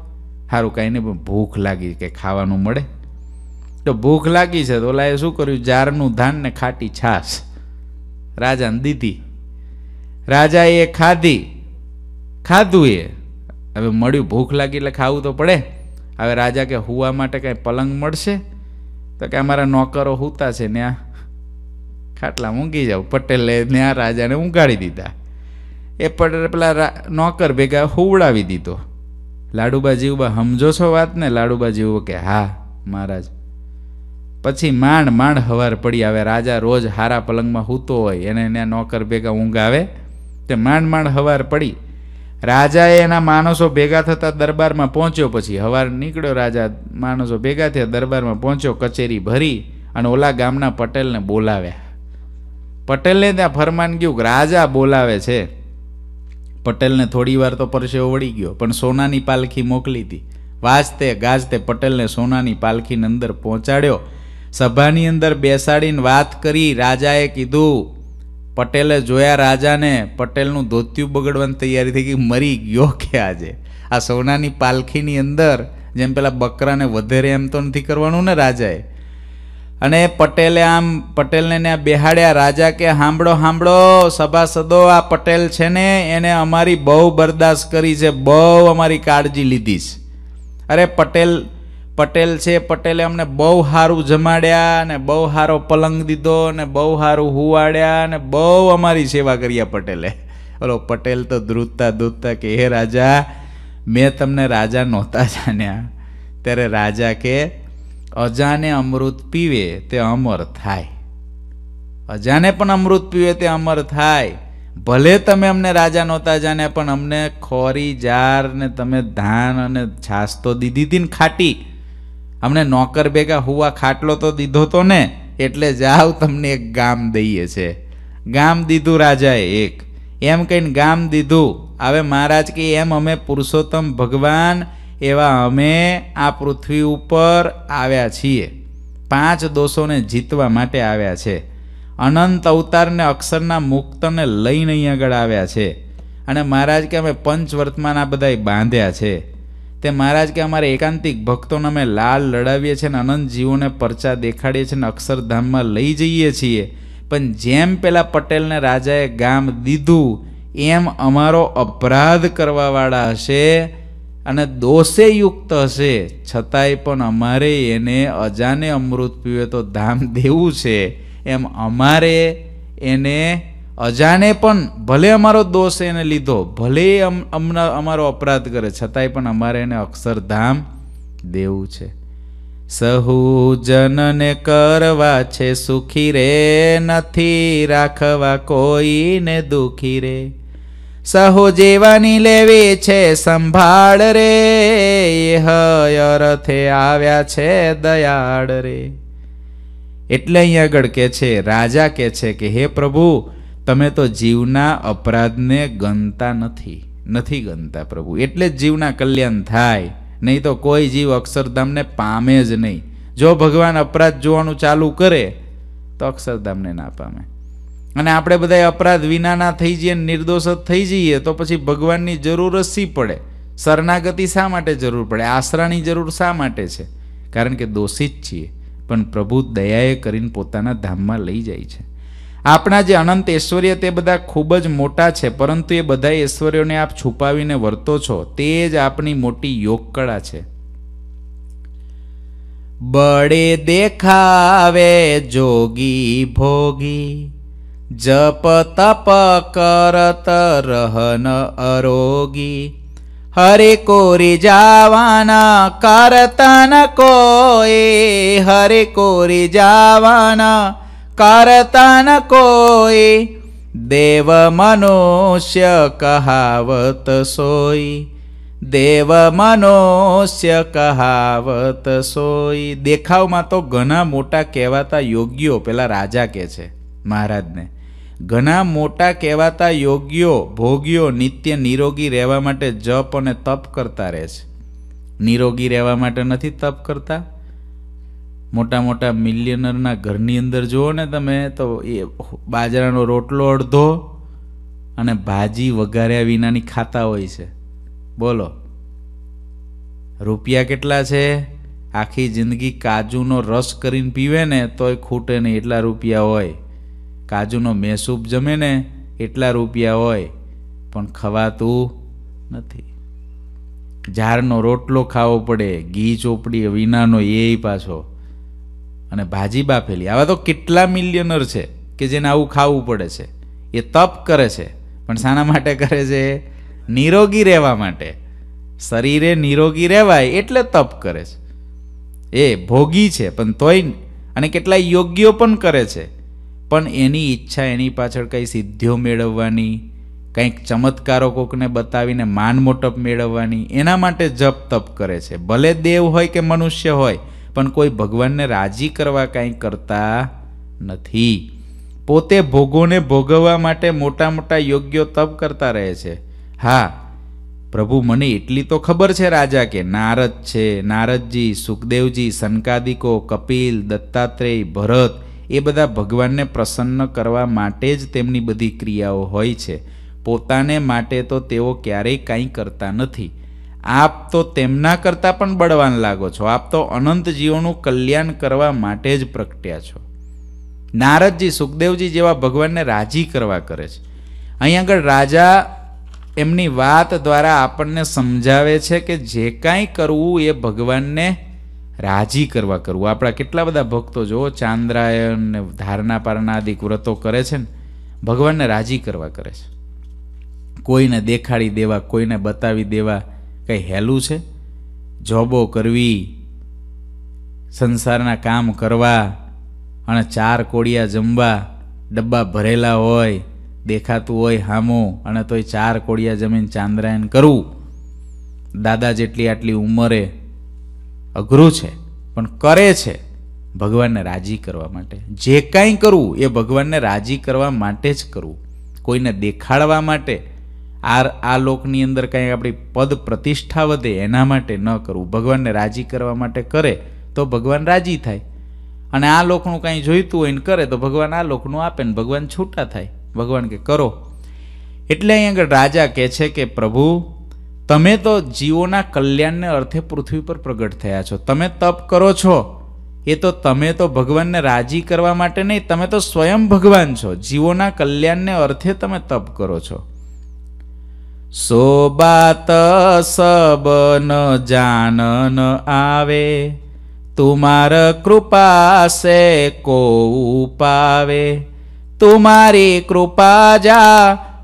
સારું કાંઈ નહીં પણ ભૂખ લાગી કે ખાવાનું મળે તો ભૂખ લાગી છે તો ઓલાએ શું કર્યું જારનું ધાન ને ખાટી છાશ રાજાને દીધી રાજાએ ખાધી ખાધું એ હવે મળ્યું ભૂખ લાગી એટલે ખાવું તો પડે હવે રાજા કે હુવા માટે કાંઈ પલંગ મળશે તો કે અમારા નોકરો હુતા છે ત્યાં ખાટલા ઊંઘી જાવ પટેલે ત્યાં રાજાને ઊંઘાડી દીધા એ પટેલે પેલા નોકર ભેગા હુવડાવી દીધો લાડુબા જીવબા સમજો છો વાતને લાડુબા જીવબા કે હા મહારાજ પછી માંડ માંડ હવાર પડી આવે રાજા રોજ હારા પલંગમાં હૂતો હોય એને એના નોકર ભેગા ઊંઘ આવે તે માંડ માંડ હવાર પડી રાજાએ એના માણસો ભેગા થતાં દરબારમાં પહોંચ્યો પછી હવાર નીકળ્યો રાજા માણસો ભેગા થયા દરબારમાં પહોંચ્યો કચેરી ભરી અને ઓલા ગામના પટેલને બોલાવ્યા પટેલને ત્યાં ફરમાન ગયું રાજા બોલાવે છે પટેલને થોડી વાર તો પરસેવો વળી ગયો પણ સોનાની પાલખી મોકલી હતી વાજતે ગાજતે પટેલને સોનાની પાલખીની અંદર પહોંચાડ્યો સભાની અંદર બેસાડીને વાત કરી રાજાએ કીધું પટેલે જોયા રાજાને પટેલનું ધોત્યું બગડવાની તૈયારી થઈ ગઈ મરી ગયો કે આજે આ સોનાની પાલખીની અંદર જેમ પેલા બકરાને વધારે એમ તો નથી કરવાનું ને રાજાએ અને પટેલે આમ પટેલને ત્યાં બેહાડ્યા રાજા કે હાંભળો હાંભળો સભાસદો આ પટેલ છે ને એને અમારી બહુ બરદાસ્ત કરી છે બહુ અમારી કાળજી લીધી છે અરે પટેલ પટેલ છે પટેલે અમને બહુ સારું જમાડ્યા અને બહુ સારો પલંગ દીધો ને બહુ સારું હુવાડ્યા અને બહુ અમારી સેવા કર્યા પટેલે ઓલો પટેલ તો ધ્રુતતા ધ્રુતતા કે હે રાજા મેં તમને રાજા નહોતા જાણ્યા ત્યારે રાજા કે અજાને અમૃત પીવે તે અમર થાય અજાને પણ અમૃત પીવે તે અમર થાય ભલે તમે અમને રાજા નહોતા જાણ્યા પણ અમને ખોરી જાર ને તમે ધાન અને છાસ તો દીધી હતી ને ખાટી અમને નોકર ભેગા હુવા ખાટલો તો દીધો તો ને એટલે જાઓ તમને એક ગામ દઈએ છે ગામ દીધું રાજાએ એક એમ કહીને ગામ દીધું હવે મહારાજ કે એમ અમે પુરુષોત્તમ ભગવાન એવા અમે આ પૃથ્વી ઉપર આવ્યા છીએ પાંચ દોષોને જીતવા માટે આવ્યા છે અનંત અવતારને અક્ષરના મુક્તને લઈને અહીં આગળ આવ્યા છે અને મહારાજ કે અમે પંચવર્તમાન આ બધાય બાંધ્યા છે તે મહારાજ કે અમારે એકાંતિક ભક્તોને અમે લાલ લડાવીએ છીએ અને અનંત જીવોને પરચા દેખાડીએ છીએ અને અક્ષરધામમાં લઈ જઈએ છીએ પણ જેમ પેલા પટેલને રાજાએ ગામ દીધું એમ અમારો અપરાધ કરવાવાળા હશે અને દોષે યુક્ત હશે છતાંય પણ અમારે એને અજાને અમૃત પીવે તો ધામ દેવું છે એમ અમારે એને અજાને પણ ભલે અમારો દોષ એને લીધો ભલે અમને અમારો અપરાધ કરે છતાંય પણ અમારે એને અક્ષરધામ દેવું છે સહુજનને કરવા છે સુખી રે નથી રાખવા કોઈને દુખી રે સહુ જીવની લેવી છે સંભાળ રે અર્થે આવ્યા છે દયાળ રે એટલે અહીં આગળ કે છે રાજા કે છે કે હે પ્રભુ તમે તો જીવના અપરાધને ગણતા નથી નથી ગણતા પ્રભુ એટલે જ જીવના કલ્યાણ થાય નહીં તો કોઈ જીવ અક્ષરધામને પામે જ નહીં જો ભગવાન અપરાધ જોવાનું ચાલુ કરે તો અક્ષરધામને ના પામે અને આપણે બધા અપરાધ વિનાના થઈ જઈએ નિર્દોષ થઈ જઈએ તો પછી ભગવાનની જરૂર જ શી પડે શરણાગતિ શા માટે જરૂર પડે આશરાની જરૂર શા માટે છે કારણ કે દોષિત છીએ પણ પ્રભુ દયાએ કરીને પોતાના ધામમાં લઈ જાય છે આપણા જે અનંત ઐશ્વર્ય તે બધા ખૂબ જ મોટા છે પરંતુ એ બધા ઐશ્વર્યોને આપ છુપાવીને વર્તો છો તે જ આપની મોટી યોગ કળા છે બળે દેખાવે જોગી ભોગી જપ તપ કરત રહન અરોગી હરે કોરી જાવાના કરતન કોઈ હરે કોરી જાવાના કરતન કોઈ દેવ મનુષ્ય કહાવત સોઈ દેવ મનુષ્ય કહાવત સોઈ દેખાવમાં તો ઘણા મોટા કહેવાતા યોગ્યો પેલા રાજા કે છે મહારાજને ઘણા મોટા કહેવાતા યોગ્યો ભોગ્યો નિત્ય નિરોગી રહેવા માટે જપ અને તપ કરતા રહે છે નિરોગી રહેવા માટે નથી તપ કરતા મોટા મોટા મિલિયનરના ઘરની અંદર જુઓ ને તમે તો એ બાજરાનો રોટલો અડધો અને ભાજી વઘાર્યા વિનાની ખાતા હોય છે બોલો રૂપિયા કેટલા છે આખી જિંદગી કાજુનો રસ કરીને પીવે ને તોય ખૂટે નહીં એટલા રૂપિયા હોય કાજુનો મેસૂપ જમે ને એટલા રૂપિયા હોય પણ ખવાતું નથી ઝાડનો રોટલો ખાવો પડે ઘી ચોપડી વિનાનો એ પાછો અને ભાજી બાફેલી આવા તો કેટલા મિલિયનર છે કે જેને આવું ખાવું પડે છે એ તપ કરે છે પણ શાના માટે કરે છે નિરોગી રહેવા માટે શરીરે નિરોગી રહેવાય એટલે તપ કરે છે એ ભોગી છે પણ તોય અને કેટલા યોગ્યો પણ કરે છે પણ એની ઈચ્છા એની પાછળ કંઈ સિદ્ધિઓ મેળવવાની કંઈક ચમત્કારો કોકને બતાવીને માન મોટપ મેળવવાની એના માટે જપ તપ કરે છે ભલે દેવ હોય કે મનુષ્ય હોય પણ કોઈ ભગવાનને રાજી કરવા કાંઈ કરતા નથી પોતે ભોગોને ભોગવવા માટે મોટા મોટા યોગ્યો તપ કરતા રહે છે હા પ્રભુ મને એટલી તો ખબર છે રાજા કે નારદ છે નારદજી સુખદેવજી સનકાદિકો કપિલ દત્તાત્રેય ભરત એ બધા ભગવાનને પ્રસન્ન કરવા માટે જ તેમની બધી ક્રિયાઓ હોય છે પોતાને માટે તો તેઓ ક્યારેય કાંઈ કરતા નથી આપ તો તેમના કરતાં પણ બળવાન લાગો છો આપ તો અનંત જીવોનું કલ્યાણ કરવા માટે જ પ્રગટ્યા છો નારદજી સુખદેવજી જેવા ભગવાનને રાજી કરવા કરે છે અહીં આગળ રાજા એમની વાત દ્વારા આપણને સમજાવે છે કે જે કાંઈ કરવું એ ભગવાનને રાજી કરવા કરવું આપણા કેટલા બધા ભક્તો જુઓ ચાંદ્રાયણ ને ધારણા પારણાદિક વ્રતો કરે છે ને ભગવાનને રાજી કરવા કરે છે કોઈને દેખાડી દેવા કોઈને બતાવી દેવા કંઈ હેલું છે જોબો કરવી સંસારના કામ કરવા અને ચાર કોડિયા જમવા ડબ્બા ભરેલા હોય દેખાતું હોય હામું અને તોય ચાર કોડિયા જમીન ચાંદ્રાયણ કરવું દાદા જેટલી આટલી ઉંમરે અઘરું છે પણ કરે છે ભગવાનને રાજી કરવા માટે જે કાંઈ કરવું એ ભગવાનને રાજી કરવા માટે જ કરવું કોઈને દેખાડવા માટે આ આ લોકની અંદર કાંઈ આપણી પદ પ્રતિષ્ઠા વધે એના માટે ન કરવું ભગવાનને રાજી કરવા માટે કરે તો ભગવાન રાજી થાય અને આ લોકનું કાંઈ જોઈતું હોય ને કરે તો ભગવાન આ લોકનું આપે ને ભગવાન છૂટા થાય ભગવાન કે કરો એટલે અહીં આગળ રાજા કહે છે કે પ્રભુ તમે તો જીવોના કલ્યાણને અર્થે પૃથ્વી પર પ્રગટ થયા છો તમે તપ કરો છો એ તો તમે તો ભગવાનને રાજી કરવા માટે નહીં તમે તો સ્વયં ભગવાન છો જીવોના કલ્યાણને અર્થે તમે તપ કરો છો સો બાત સબ ન જાન ન આવે તુમાર કૃપા સે કો પાવે તુમારી કૃપા જા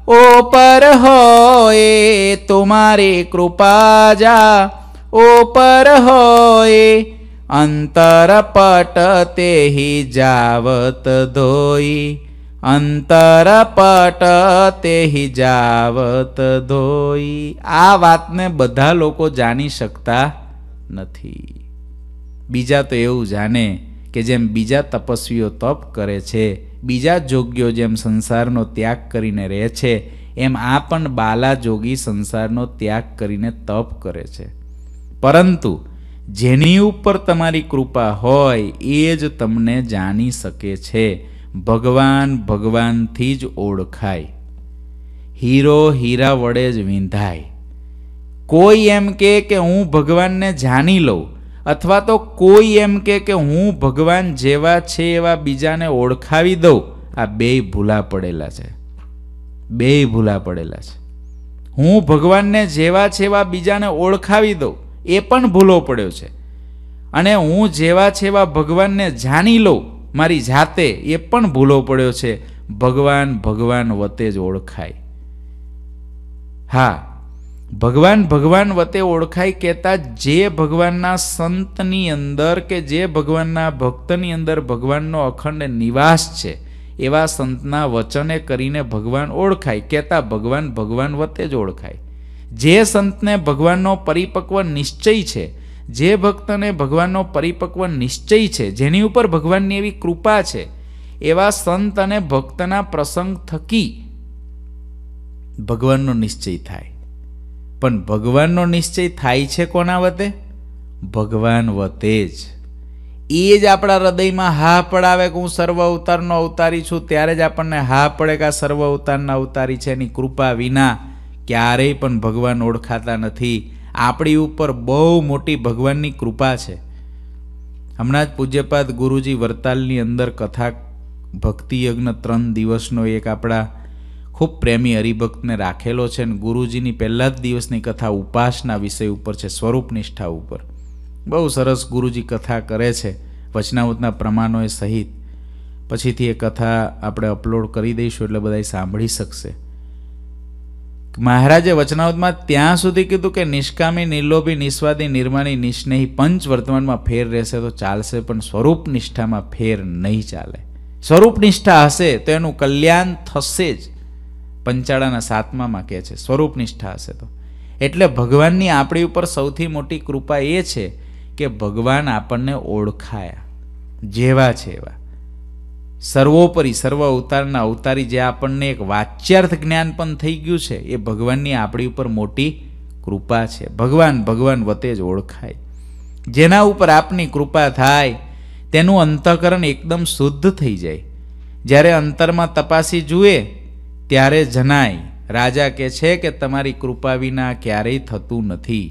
ઓ પર હોય તુમારી કૃપા જા ઓ પર હોય અંતરપટ તેહી જાવત ધોઈ અંતરપટ તેહી જાવત ધોઈ આ વાતને બધા લોકો જાણી શકતા નથી બીજા તો એવું જાણે કે જેમ બીજા તપસ્વીઓ તપ કરે છે બીજા જોગ્યો જેમ સંસારનો ત્યાગ કરીને રહે છે એમ આ પણ બાલા જોગી સંસારનો ત્યાગ કરીને તપ કરે છે પરંતુ જેની ઉપર તમારી કૃપા હોય એ જ તમને જાણી શકે છે ભગવાન ભગવાનથી જ ઓળખાય હીરો હીરા વડે જ વિંધાય કોઈ એમ કે હું ભગવાનને જાણી લઉં અથવા તો કોઈ એમ કે કે હું ભગવાન જેવા છે એવા બીજાને ઓળખાવી દઉં આ બેય ભૂલા પડેલા છે બેય ભૂલા પડેલા છે હું ભગવાનને જેવા છે એવા બીજાને ઓળખાવી દઉં એ પણ ભૂલો પડ્યો છે અને હું જેવા છે એવા ભગવાનને જાણી લઉં મારી જાતે એ પણ ભૂલો પડ્યો છે ભગવાન ભગવાન વતે જ ઓળખાય હા ભગવાન ભગવાન વતે ઓળખાય કહેતા જે ભગવાનના સંતની અંદર કે જે ભગવાનના ભક્તની અંદર ભગવાનનો અખંડ નિવાસ છે એવા સંતના વચને કરીને ભગવાન ઓળખાય કહેતા ભગવાન ભગવાન વતે જ ઓળખાય જે સંતને ભગવાનનો પરિપક્વ નિશ્ચય છે જે ભક્તને ભગવાનનો પરિપક્વ નિશ્ચય છે જેની ઉપર ભગવાનની એવી કૃપા છે એવા સંત અને ભક્તના પ્રસંગ થકી ભગવાનનો નિશ્ચય થાય પણ ભગવાનનો નિશ્ચય થાય છે કોના વતે ભગવાન વતે જ એ જ આપણા હૃદયમાં હા પડાવે કે હું સર્વ અવતારનો અવતારી છું ત્યારે જ આપણને હા પડે કે આ સર્વ અવતારના અવતારી છે એની કૃપા વિના ક્યારેય પણ ભગવાન ઓળખાતા નથી આપણી ઉપર બહુ મોટી ભગવાનની કૃપા છે હમણાં જ પૂજ્યપાદ ગુરુજી વરતાલની અંદર કથા ભક્તિ યજ્ઞ ત્રણ દિવસનો એક આપણા ખૂબ પ્રેમી હરિભક્તને રાખેલો છે અને ગુરુજીની પહેલા જ દિવસની કથા ઉપાસના વિષય ઉપર છે સ્વરૂપ નિષ્ઠા ઉપર બહુ સરસ ગુરુજી કથા કરે છે વચનાવતના પ્રમાણોએ સહિત પછીથી એ કથા આપણે અપલોડ કરી દઈશું એટલે બધા સાંભળી શકશે મહારાજે વચનાવતમાં ત્યાં સુધી કીધું કે નિષ્કામી નિર્લોભી નિસ્વાદી નિર્માણી નિસ્નેહી પંચ વર્તમાનમાં ફેર રહેશે તો ચાલશે પણ સ્વરૂપ નિષ્ઠામાં ફેર નહીં ચાલે સ્વરૂપ નિષ્ઠા હશે તો એનું કલ્યાણ થશે જ પંચાળાના સાતમામાં કહે છે સ્વરૂપ નિષ્ઠા હશે તો એટલે ભગવાનની આપણી ઉપર સૌથી મોટી કૃપા એ છે કે ભગવાન આપણને ઓળખાયા જેવા છે એવા સર્વોપરી સર્વ અવતારના અવતારી જે આપણને એક વાચ્યાર્થ જ્ઞાન પણ થઈ ગયું છે એ ભગવાનની આપણી ઉપર મોટી કૃપા છે ભગવાન ભગવાન વતે જ ઓળખાય જેના ઉપર આપની કૃપા થાય તેનું અંતઃકરણ એકદમ શુદ્ધ થઈ જાય જ્યારે અંતરમાં તપાસી જુએ ત્યારે જનાય રાજા કે છે કે તમારી કૃપા વિના ક્યારેય થતું નથી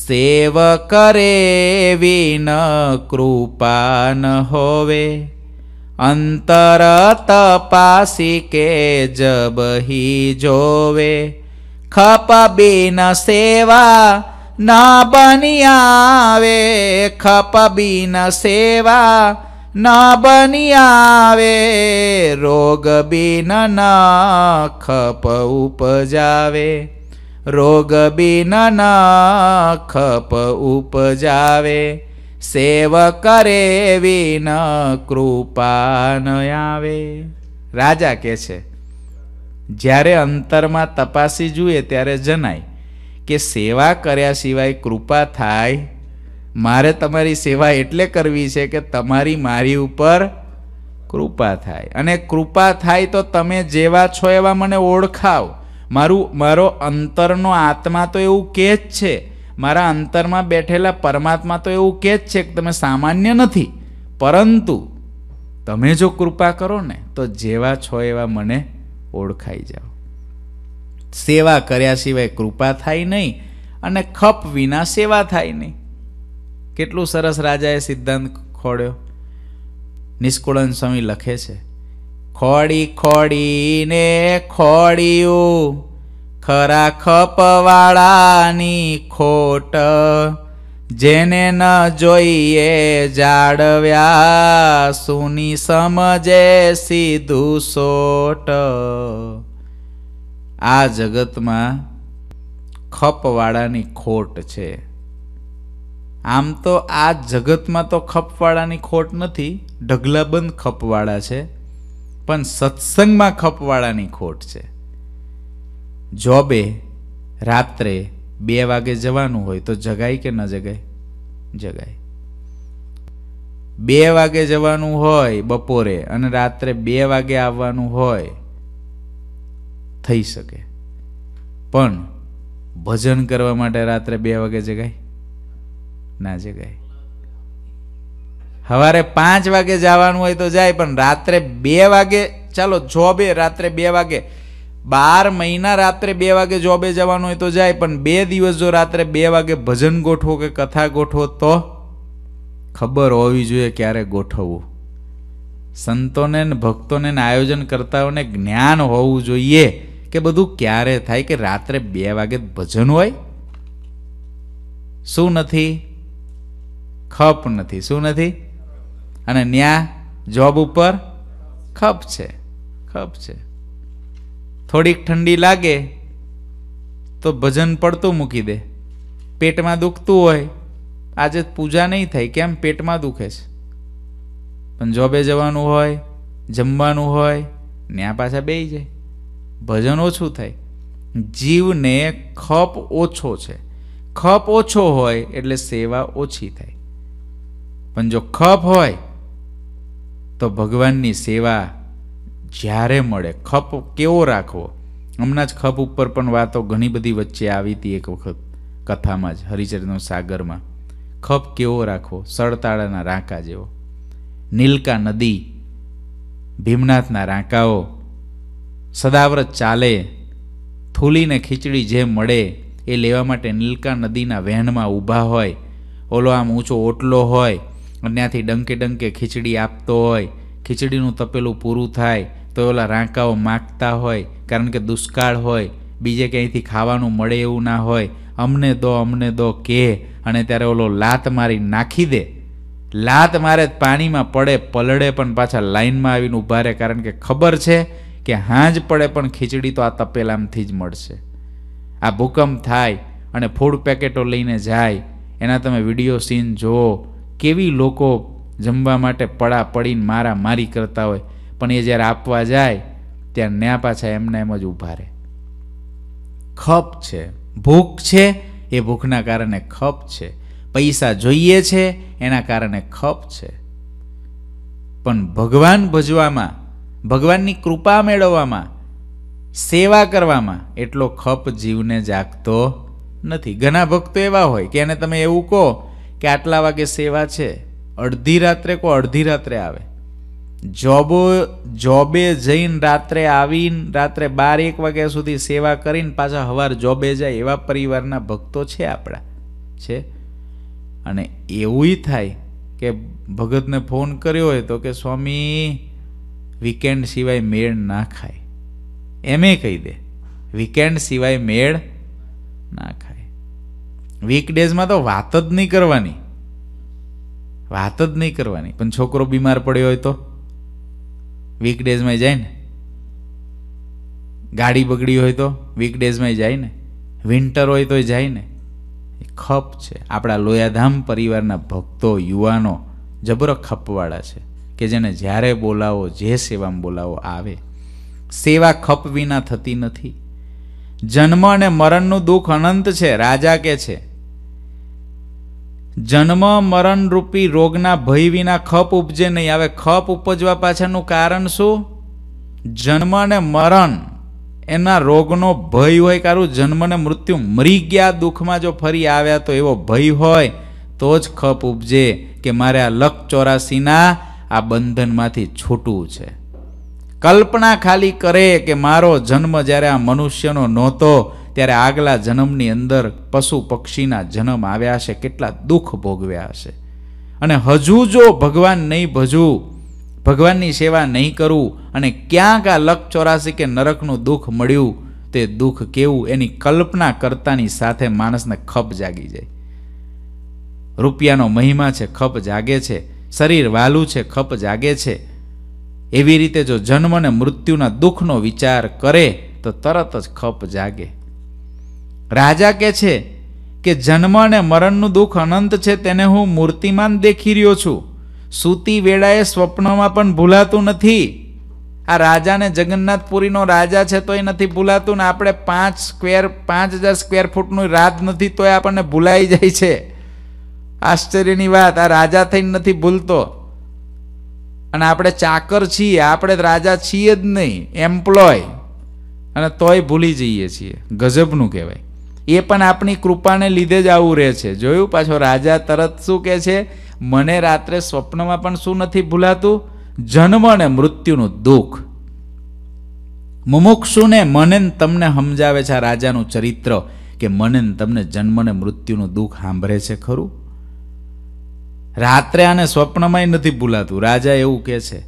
સેવ કરે વિન કૃપા ન હોવે અંતર તપાસી કે જબહી જોવે ખપ બિન સેવા ના બની આવે ખપ બિન સેવા ના બની આવે રોગ બિન ખપ ઉપજાવે રોગ બિન ખપ ઉપજાવે સેવ કરે વિન કૃપા ન આવે રાજા કે છે જ્યારે અંતરમાં તપાસી જુએ ત્યારે જણાય કે સેવા કર્યા સિવાય કૃપા થાય મારે તમારી સેવા એટલે કરવી છે કે તમારી મારી ઉપર કૃપા થાય અને કૃપા થાય તો તમે જેવા છો એવા મને ઓળખાવ મારું મારો અંતરનો આત્મા તો એવું કહે જ છે મારા અંતરમાં બેઠેલા પરમાત્મા તો એવું કહે જ છે કે તમે સામાન્ય નથી પરંતુ તમે જો કૃપા કરો ને તો જેવા છો એવા મને ઓળખાઈ જાઓ સેવા કર્યા સિવાય કૃપા થાય નહીં અને ખપ વિના સેવા થાય નહીં કેટલું સરસ રાજાએ સિદ્ધાંત ખોડ્યો નિષ્કુળન સ્વામી લખે છે ખોડી ખોડીને ખોડિયું ખરા ખપવાળાની ખોટ જેને ન જોઈએ જાળવ્યા સુની સમજે સીધું સોટ આ જગતમાં ખપવાળાની ખોટ છે આમ તો આ જગતમાં તો ખપવાળાની ખોટ નથી ઢગલાબંધ ખપવાળા છે પણ સત્સંગમાં ખપવાળાની ખોટ છે જોબે રાત્રે બે વાગે જવાનું હોય તો જગાય કે ન જગાય જગાય બે વાગે જવાનું હોય બપોરે અને રાત્રે બે વાગે આવવાનું હોય થઈ શકે પણ ભજન કરવા માટે રાત્રે બે વાગે જગાય ના જગાય સવારે પાંચ વાગે જવાનું હોય તો જાય પણ રાત્રે બે વાગે ચાલો જોબે રાત્રે બે વાગે બાર મહિના રાત્રે બે વાગે જોબે જવાનું હોય તો જાય પણ બે દિવસ જો રાત્રે બે વાગે ભજન ગોઠવો કે કથા ગોઠવો તો ખબર હોવી જોઈએ ક્યારે ગોઠવવું સંતોને ભક્તોને આયોજન કરતાઓને જ્ઞાન હોવું જોઈએ કે બધું ક્યારે થાય કે રાત્રે બે વાગે ભજન હોય શું નથી ખપ નથી શું નથી અને ન્યા જોબ ઉપર ખપ છે ખપ છે થોડીક ઠંડી લાગે તો ભજન પડતું મૂકી દે પેટમાં દુખતું હોય આજે પૂજા નહીં થાય કેમ પેટમાં દુખે છે પણ જોબે જવાનું હોય જમવાનું હોય ત્યાં પાછા બે જાય ભજન ઓછું થાય જીવને ખપ ઓછો છે ખપ ઓછો હોય એટલે સેવા ઓછી થાય પણ જો ખપ હોય તો ભગવાનની સેવા જ્યારે મળે ખપ કેવો રાખવો હમણાં જ ખપ ઉપર પણ વાતો ઘણી બધી વચ્ચે આવી હતી એક વખત કથામાં જ હરિચરનો સાગરમાં ખપ કેવો રાખવો સળતાળાના રાંકા જેવો નીલકા નદી ભીમનાથના રાંકાઓ સદાવ્રત ચાલે થૂલીને ખીચડી જે મળે એ લેવા માટે નીલકા નદીના વહેણમાં ઊભા હોય ઓલો આમ ઊંચો ઓટલો હોય અને ત્યાંથી ડંકે ડંકે ખીચડી આપતો હોય ખીચડીનું તપેલું પૂરું થાય તો ઓલા રાંકાઓ માગતા હોય કારણ કે દુષ્કાળ હોય બીજે ક્યાંયથી ખાવાનું મળે એવું ના હોય અમને દો અમને દો કે અને ત્યારે ઓલો લાત મારી નાખી દે લાત મારે પાણીમાં પડે પલળે પણ પાછા લાઈનમાં આવીને ઊભા રહે કારણ કે ખબર છે કે હાંજ પડે પણ ખીચડી તો આ તપેલામાંથી જ મળશે આ ભૂકંપ થાય અને ફૂડ પેકેટો લઈને જાય એના તમે વિડીયો સીન જુઓ કેવી લોકો જમવા માટે પડા પડીને મારા મારી કરતા હોય પણ એ જ્યારે આપવા જાય ત્યારે ન્યા પાછા એમને એમ જ ઊભા રહે ખપ છે ભૂખ છે એ ભૂખના કારણે ખપ છે પૈસા જોઈએ છે એના કારણે ખપ છે પણ ભગવાન ભજવામાં ભગવાનની કૃપા મેળવવામાં સેવા કરવામાં એટલો ખપ જીવને જાગતો નથી ઘણા ભક્તો એવા હોય કે એને તમે એવું કહો કે આટલા વાગે સેવા છે અડધી રાત્રે કો અડધી રાત્રે આવે જોબો જોબે જઈને રાત્રે આવીને રાત્રે બાર એક વાગ્યા સુધી સેવા કરીને પાછા હવાર જોબે જાય એવા પરિવારના ભક્તો છે આપણા છે અને એવું થાય કે ભગતને ફોન કર્યો હોય તો કે સ્વામી વીકેન્ડ સિવાય મેળ ના ખાય એમે કહી દે વીકેન્ડ સિવાય મેળ ના ખાય વીકડેઝમાં તો વાત જ નહીં કરવાની વાત જ નહીં કરવાની પણ છોકરો બીમાર પડ્યો હોય તો વીકડેઝમાં જાય ને ગાડી બગડી હોય તો વીકડેઝમાં જાય ને વિન્ટર હોય તો જાય ને ખપ છે આપણા લોયાધામ પરિવારના ભક્તો યુવાનો જબરો ખપવાળા છે કે જેને જ્યારે બોલાવો જે સેવામાં બોલાવો આવે સેવા ખપ વિના થતી નથી જન્મ અને મરણનું દુઃખ અનંત છે રાજા કે છે જન્મ મરણ રૂપી રોગના ભય વિના ખપ ઉપજે નહીં આવે ખપ ઉપજવા પાછળનું કારણ શું જન્મ અને મરણ એના રોગનો ભય હોય કારું જન્મ અને મૃત્યુ મરી ગયા દુઃખમાં જો ફરી આવ્યા તો એવો ભય હોય તો જ ખપ ઉપજે કે મારે આ લખ ચોરાસીના આ બંધનમાંથી છૂટવું છે કલ્પના ખાલી કરે કે મારો જન્મ જ્યારે આ મનુષ્યનો નહોતો ત્યારે આગલા જન્મની અંદર પશુ પક્ષીના જન્મ આવ્યા હશે કેટલા દુઃખ ભોગવ્યા હશે અને હજુ જો ભગવાન નહીં ભજવું ભગવાનની સેવા નહીં કરવું અને ક્યાંક આ લક ચોરાસી કે નરકનું દુઃખ મળ્યું તે દુઃખ કેવું એની કલ્પના કરતાની સાથે માણસને ખપ જાગી જાય રૂપિયાનો મહિમા છે ખપ જાગે છે શરીર વાલું છે ખપ જાગે છે એવી રીતે જો જન્મ અને મૃત્યુના દુઃખનો વિચાર કરે તો તરત જ ખપ જાગે રાજા કે છે કે જન્મ અને મરણનું દુઃખ અનંત છે તેને હું મૂર્તિમાન દેખી રહ્યો છું સૂતી વેળાએ સ્વપ્નમાં પણ ભૂલાતું નથી આ રાજાને જગન્નાથપુરીનો રાજા છે તોય નથી ભૂલાતું ને આપણે પાંચ સ્ક્વેર પાંચ હજાર સ્ક્વેર ફૂટનું રાત નથી તોય આપણને ભૂલાઈ જાય છે આશ્ચર્યની વાત આ રાજા થઈને નથી ભૂલતો અને આપણે ચાકર છીએ આપણે રાજા છીએ જ નહીં એમ્પ્લોય અને તોય ભૂલી જઈએ છીએ ગજબનું કહેવાય એ પણ આપણી કૃપાને લીધે જ આવું રહે છે જોયું પાછો રાજા તરત શું કહે છે મને રાત્રે સ્વપ્નમાં પણ શું નથી ભૂલાતું જન્મ અને મૃત્યુનું દુઃખ મુમુક્ષુને મને તમને સમજાવે છે આ રાજાનું ચરિત્ર કે મને તમને જન્મ અને મૃત્યુનું દુઃખ સાંભળે છે ખરું રાત્રે આને સ્વપ્નમાંય નથી ભૂલાતું રાજા એવું કહે છે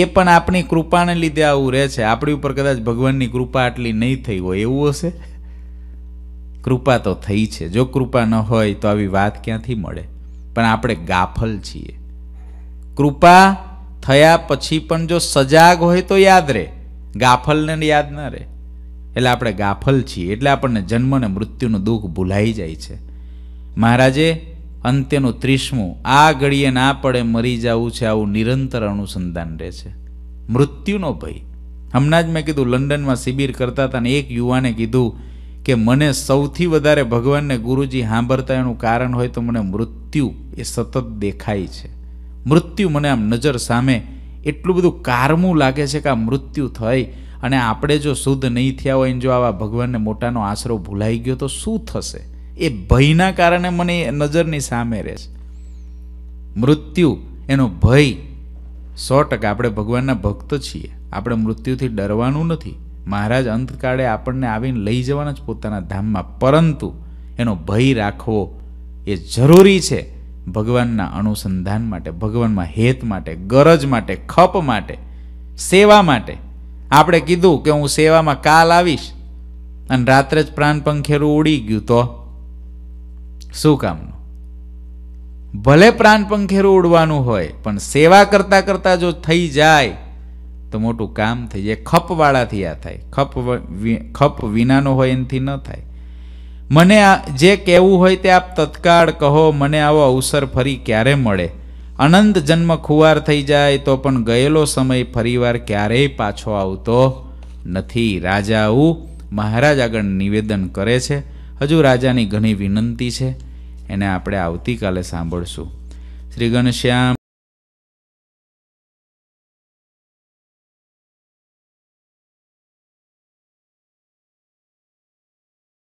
એ પણ આપણી કૃપાને લીધે આવું રહે છે આપણી ઉપર કદાચ ભગવાનની કૃપા આટલી નહીં થઈ હોય એવું હશે કૃપા તો થઈ છે જો કૃપા ન હોય તો આવી વાત ક્યાંથી મળે પણ આપણે ગાફલ છીએ કૃપા થયા પછી પણ જો સજાગ હોય તો યાદ રહે ગાફલને યાદ ન રહે એટલે આપણે ગાફલ છીએ એટલે આપણને જન્મ અને મૃત્યુનું દુઃખ ભૂલાઈ જાય છે મહારાજે અંત્યનું ત્રીસમું આ ઘડીએ ના પડે મરી જવું છે આવું નિરંતર અનુસંધાન રહે છે મૃત્યુનો ભય હમણાં જ મેં કીધું લંડનમાં શિબિર કરતા હતા ને એક યુવાને કીધું કે મને સૌથી વધારે ભગવાનને ગુરુજી સાંભળતા એનું કારણ હોય તો મને મૃત્યુ એ સતત દેખાય છે મૃત્યુ મને આમ નજર સામે એટલું બધું કારમું લાગે છે કે આ મૃત્યુ થઈ અને આપણે જો શુદ્ધ નહીં થયા હોય જો આવા ભગવાનને મોટાનો આશરો ભૂલાઈ ગયો તો શું થશે એ ભયના કારણે મને એ નજરની સામે રહે છે મૃત્યુ એનો ભય સો ટકા આપણે ભગવાનના ભક્ત છીએ આપણે મૃત્યુથી ડરવાનું નથી મહારાજ અંતકાળે આપણને આવીને લઈ જવાના જ પોતાના ધામમાં પરંતુ એનો ભય રાખવો એ જરૂરી છે ભગવાનના અનુસંધાન માટે ભગવાનમાં હેત માટે ગરજ માટે ખપ માટે સેવા માટે આપણે કીધું કે હું સેવામાં કાલ આવીશ અને રાત્રે જ પ્રાણ પંખેરું ઉડી ગયું તો શું કામનું ભલે પ્રાણ પંખેરું ઉડવાનું હોય પણ સેવા કરતાં કરતાં જો થઈ જાય તો મોટું કામ થઈ જાય ખપવાળાથી આ થાય ખપ ખપ વિનાનો હોય એનાથી ન થાય મને આ જે કહેવું હોય તે આપ તત્કાળ કહો મને આવો અવસર ફરી ક્યારે મળે અનંત જન્મ ખુવાર થઈ જાય તો પણ ગયેલો સમય ફરીવાર ક્યારેય પાછો આવતો નથી રાજાઓ મહારાજ આગળ નિવેદન કરે છે હજુ રાજાની ઘણી વિનંતી છે એને આપણે આવતીકાલે સાંભળશું શ્રી ઘનશ્યામ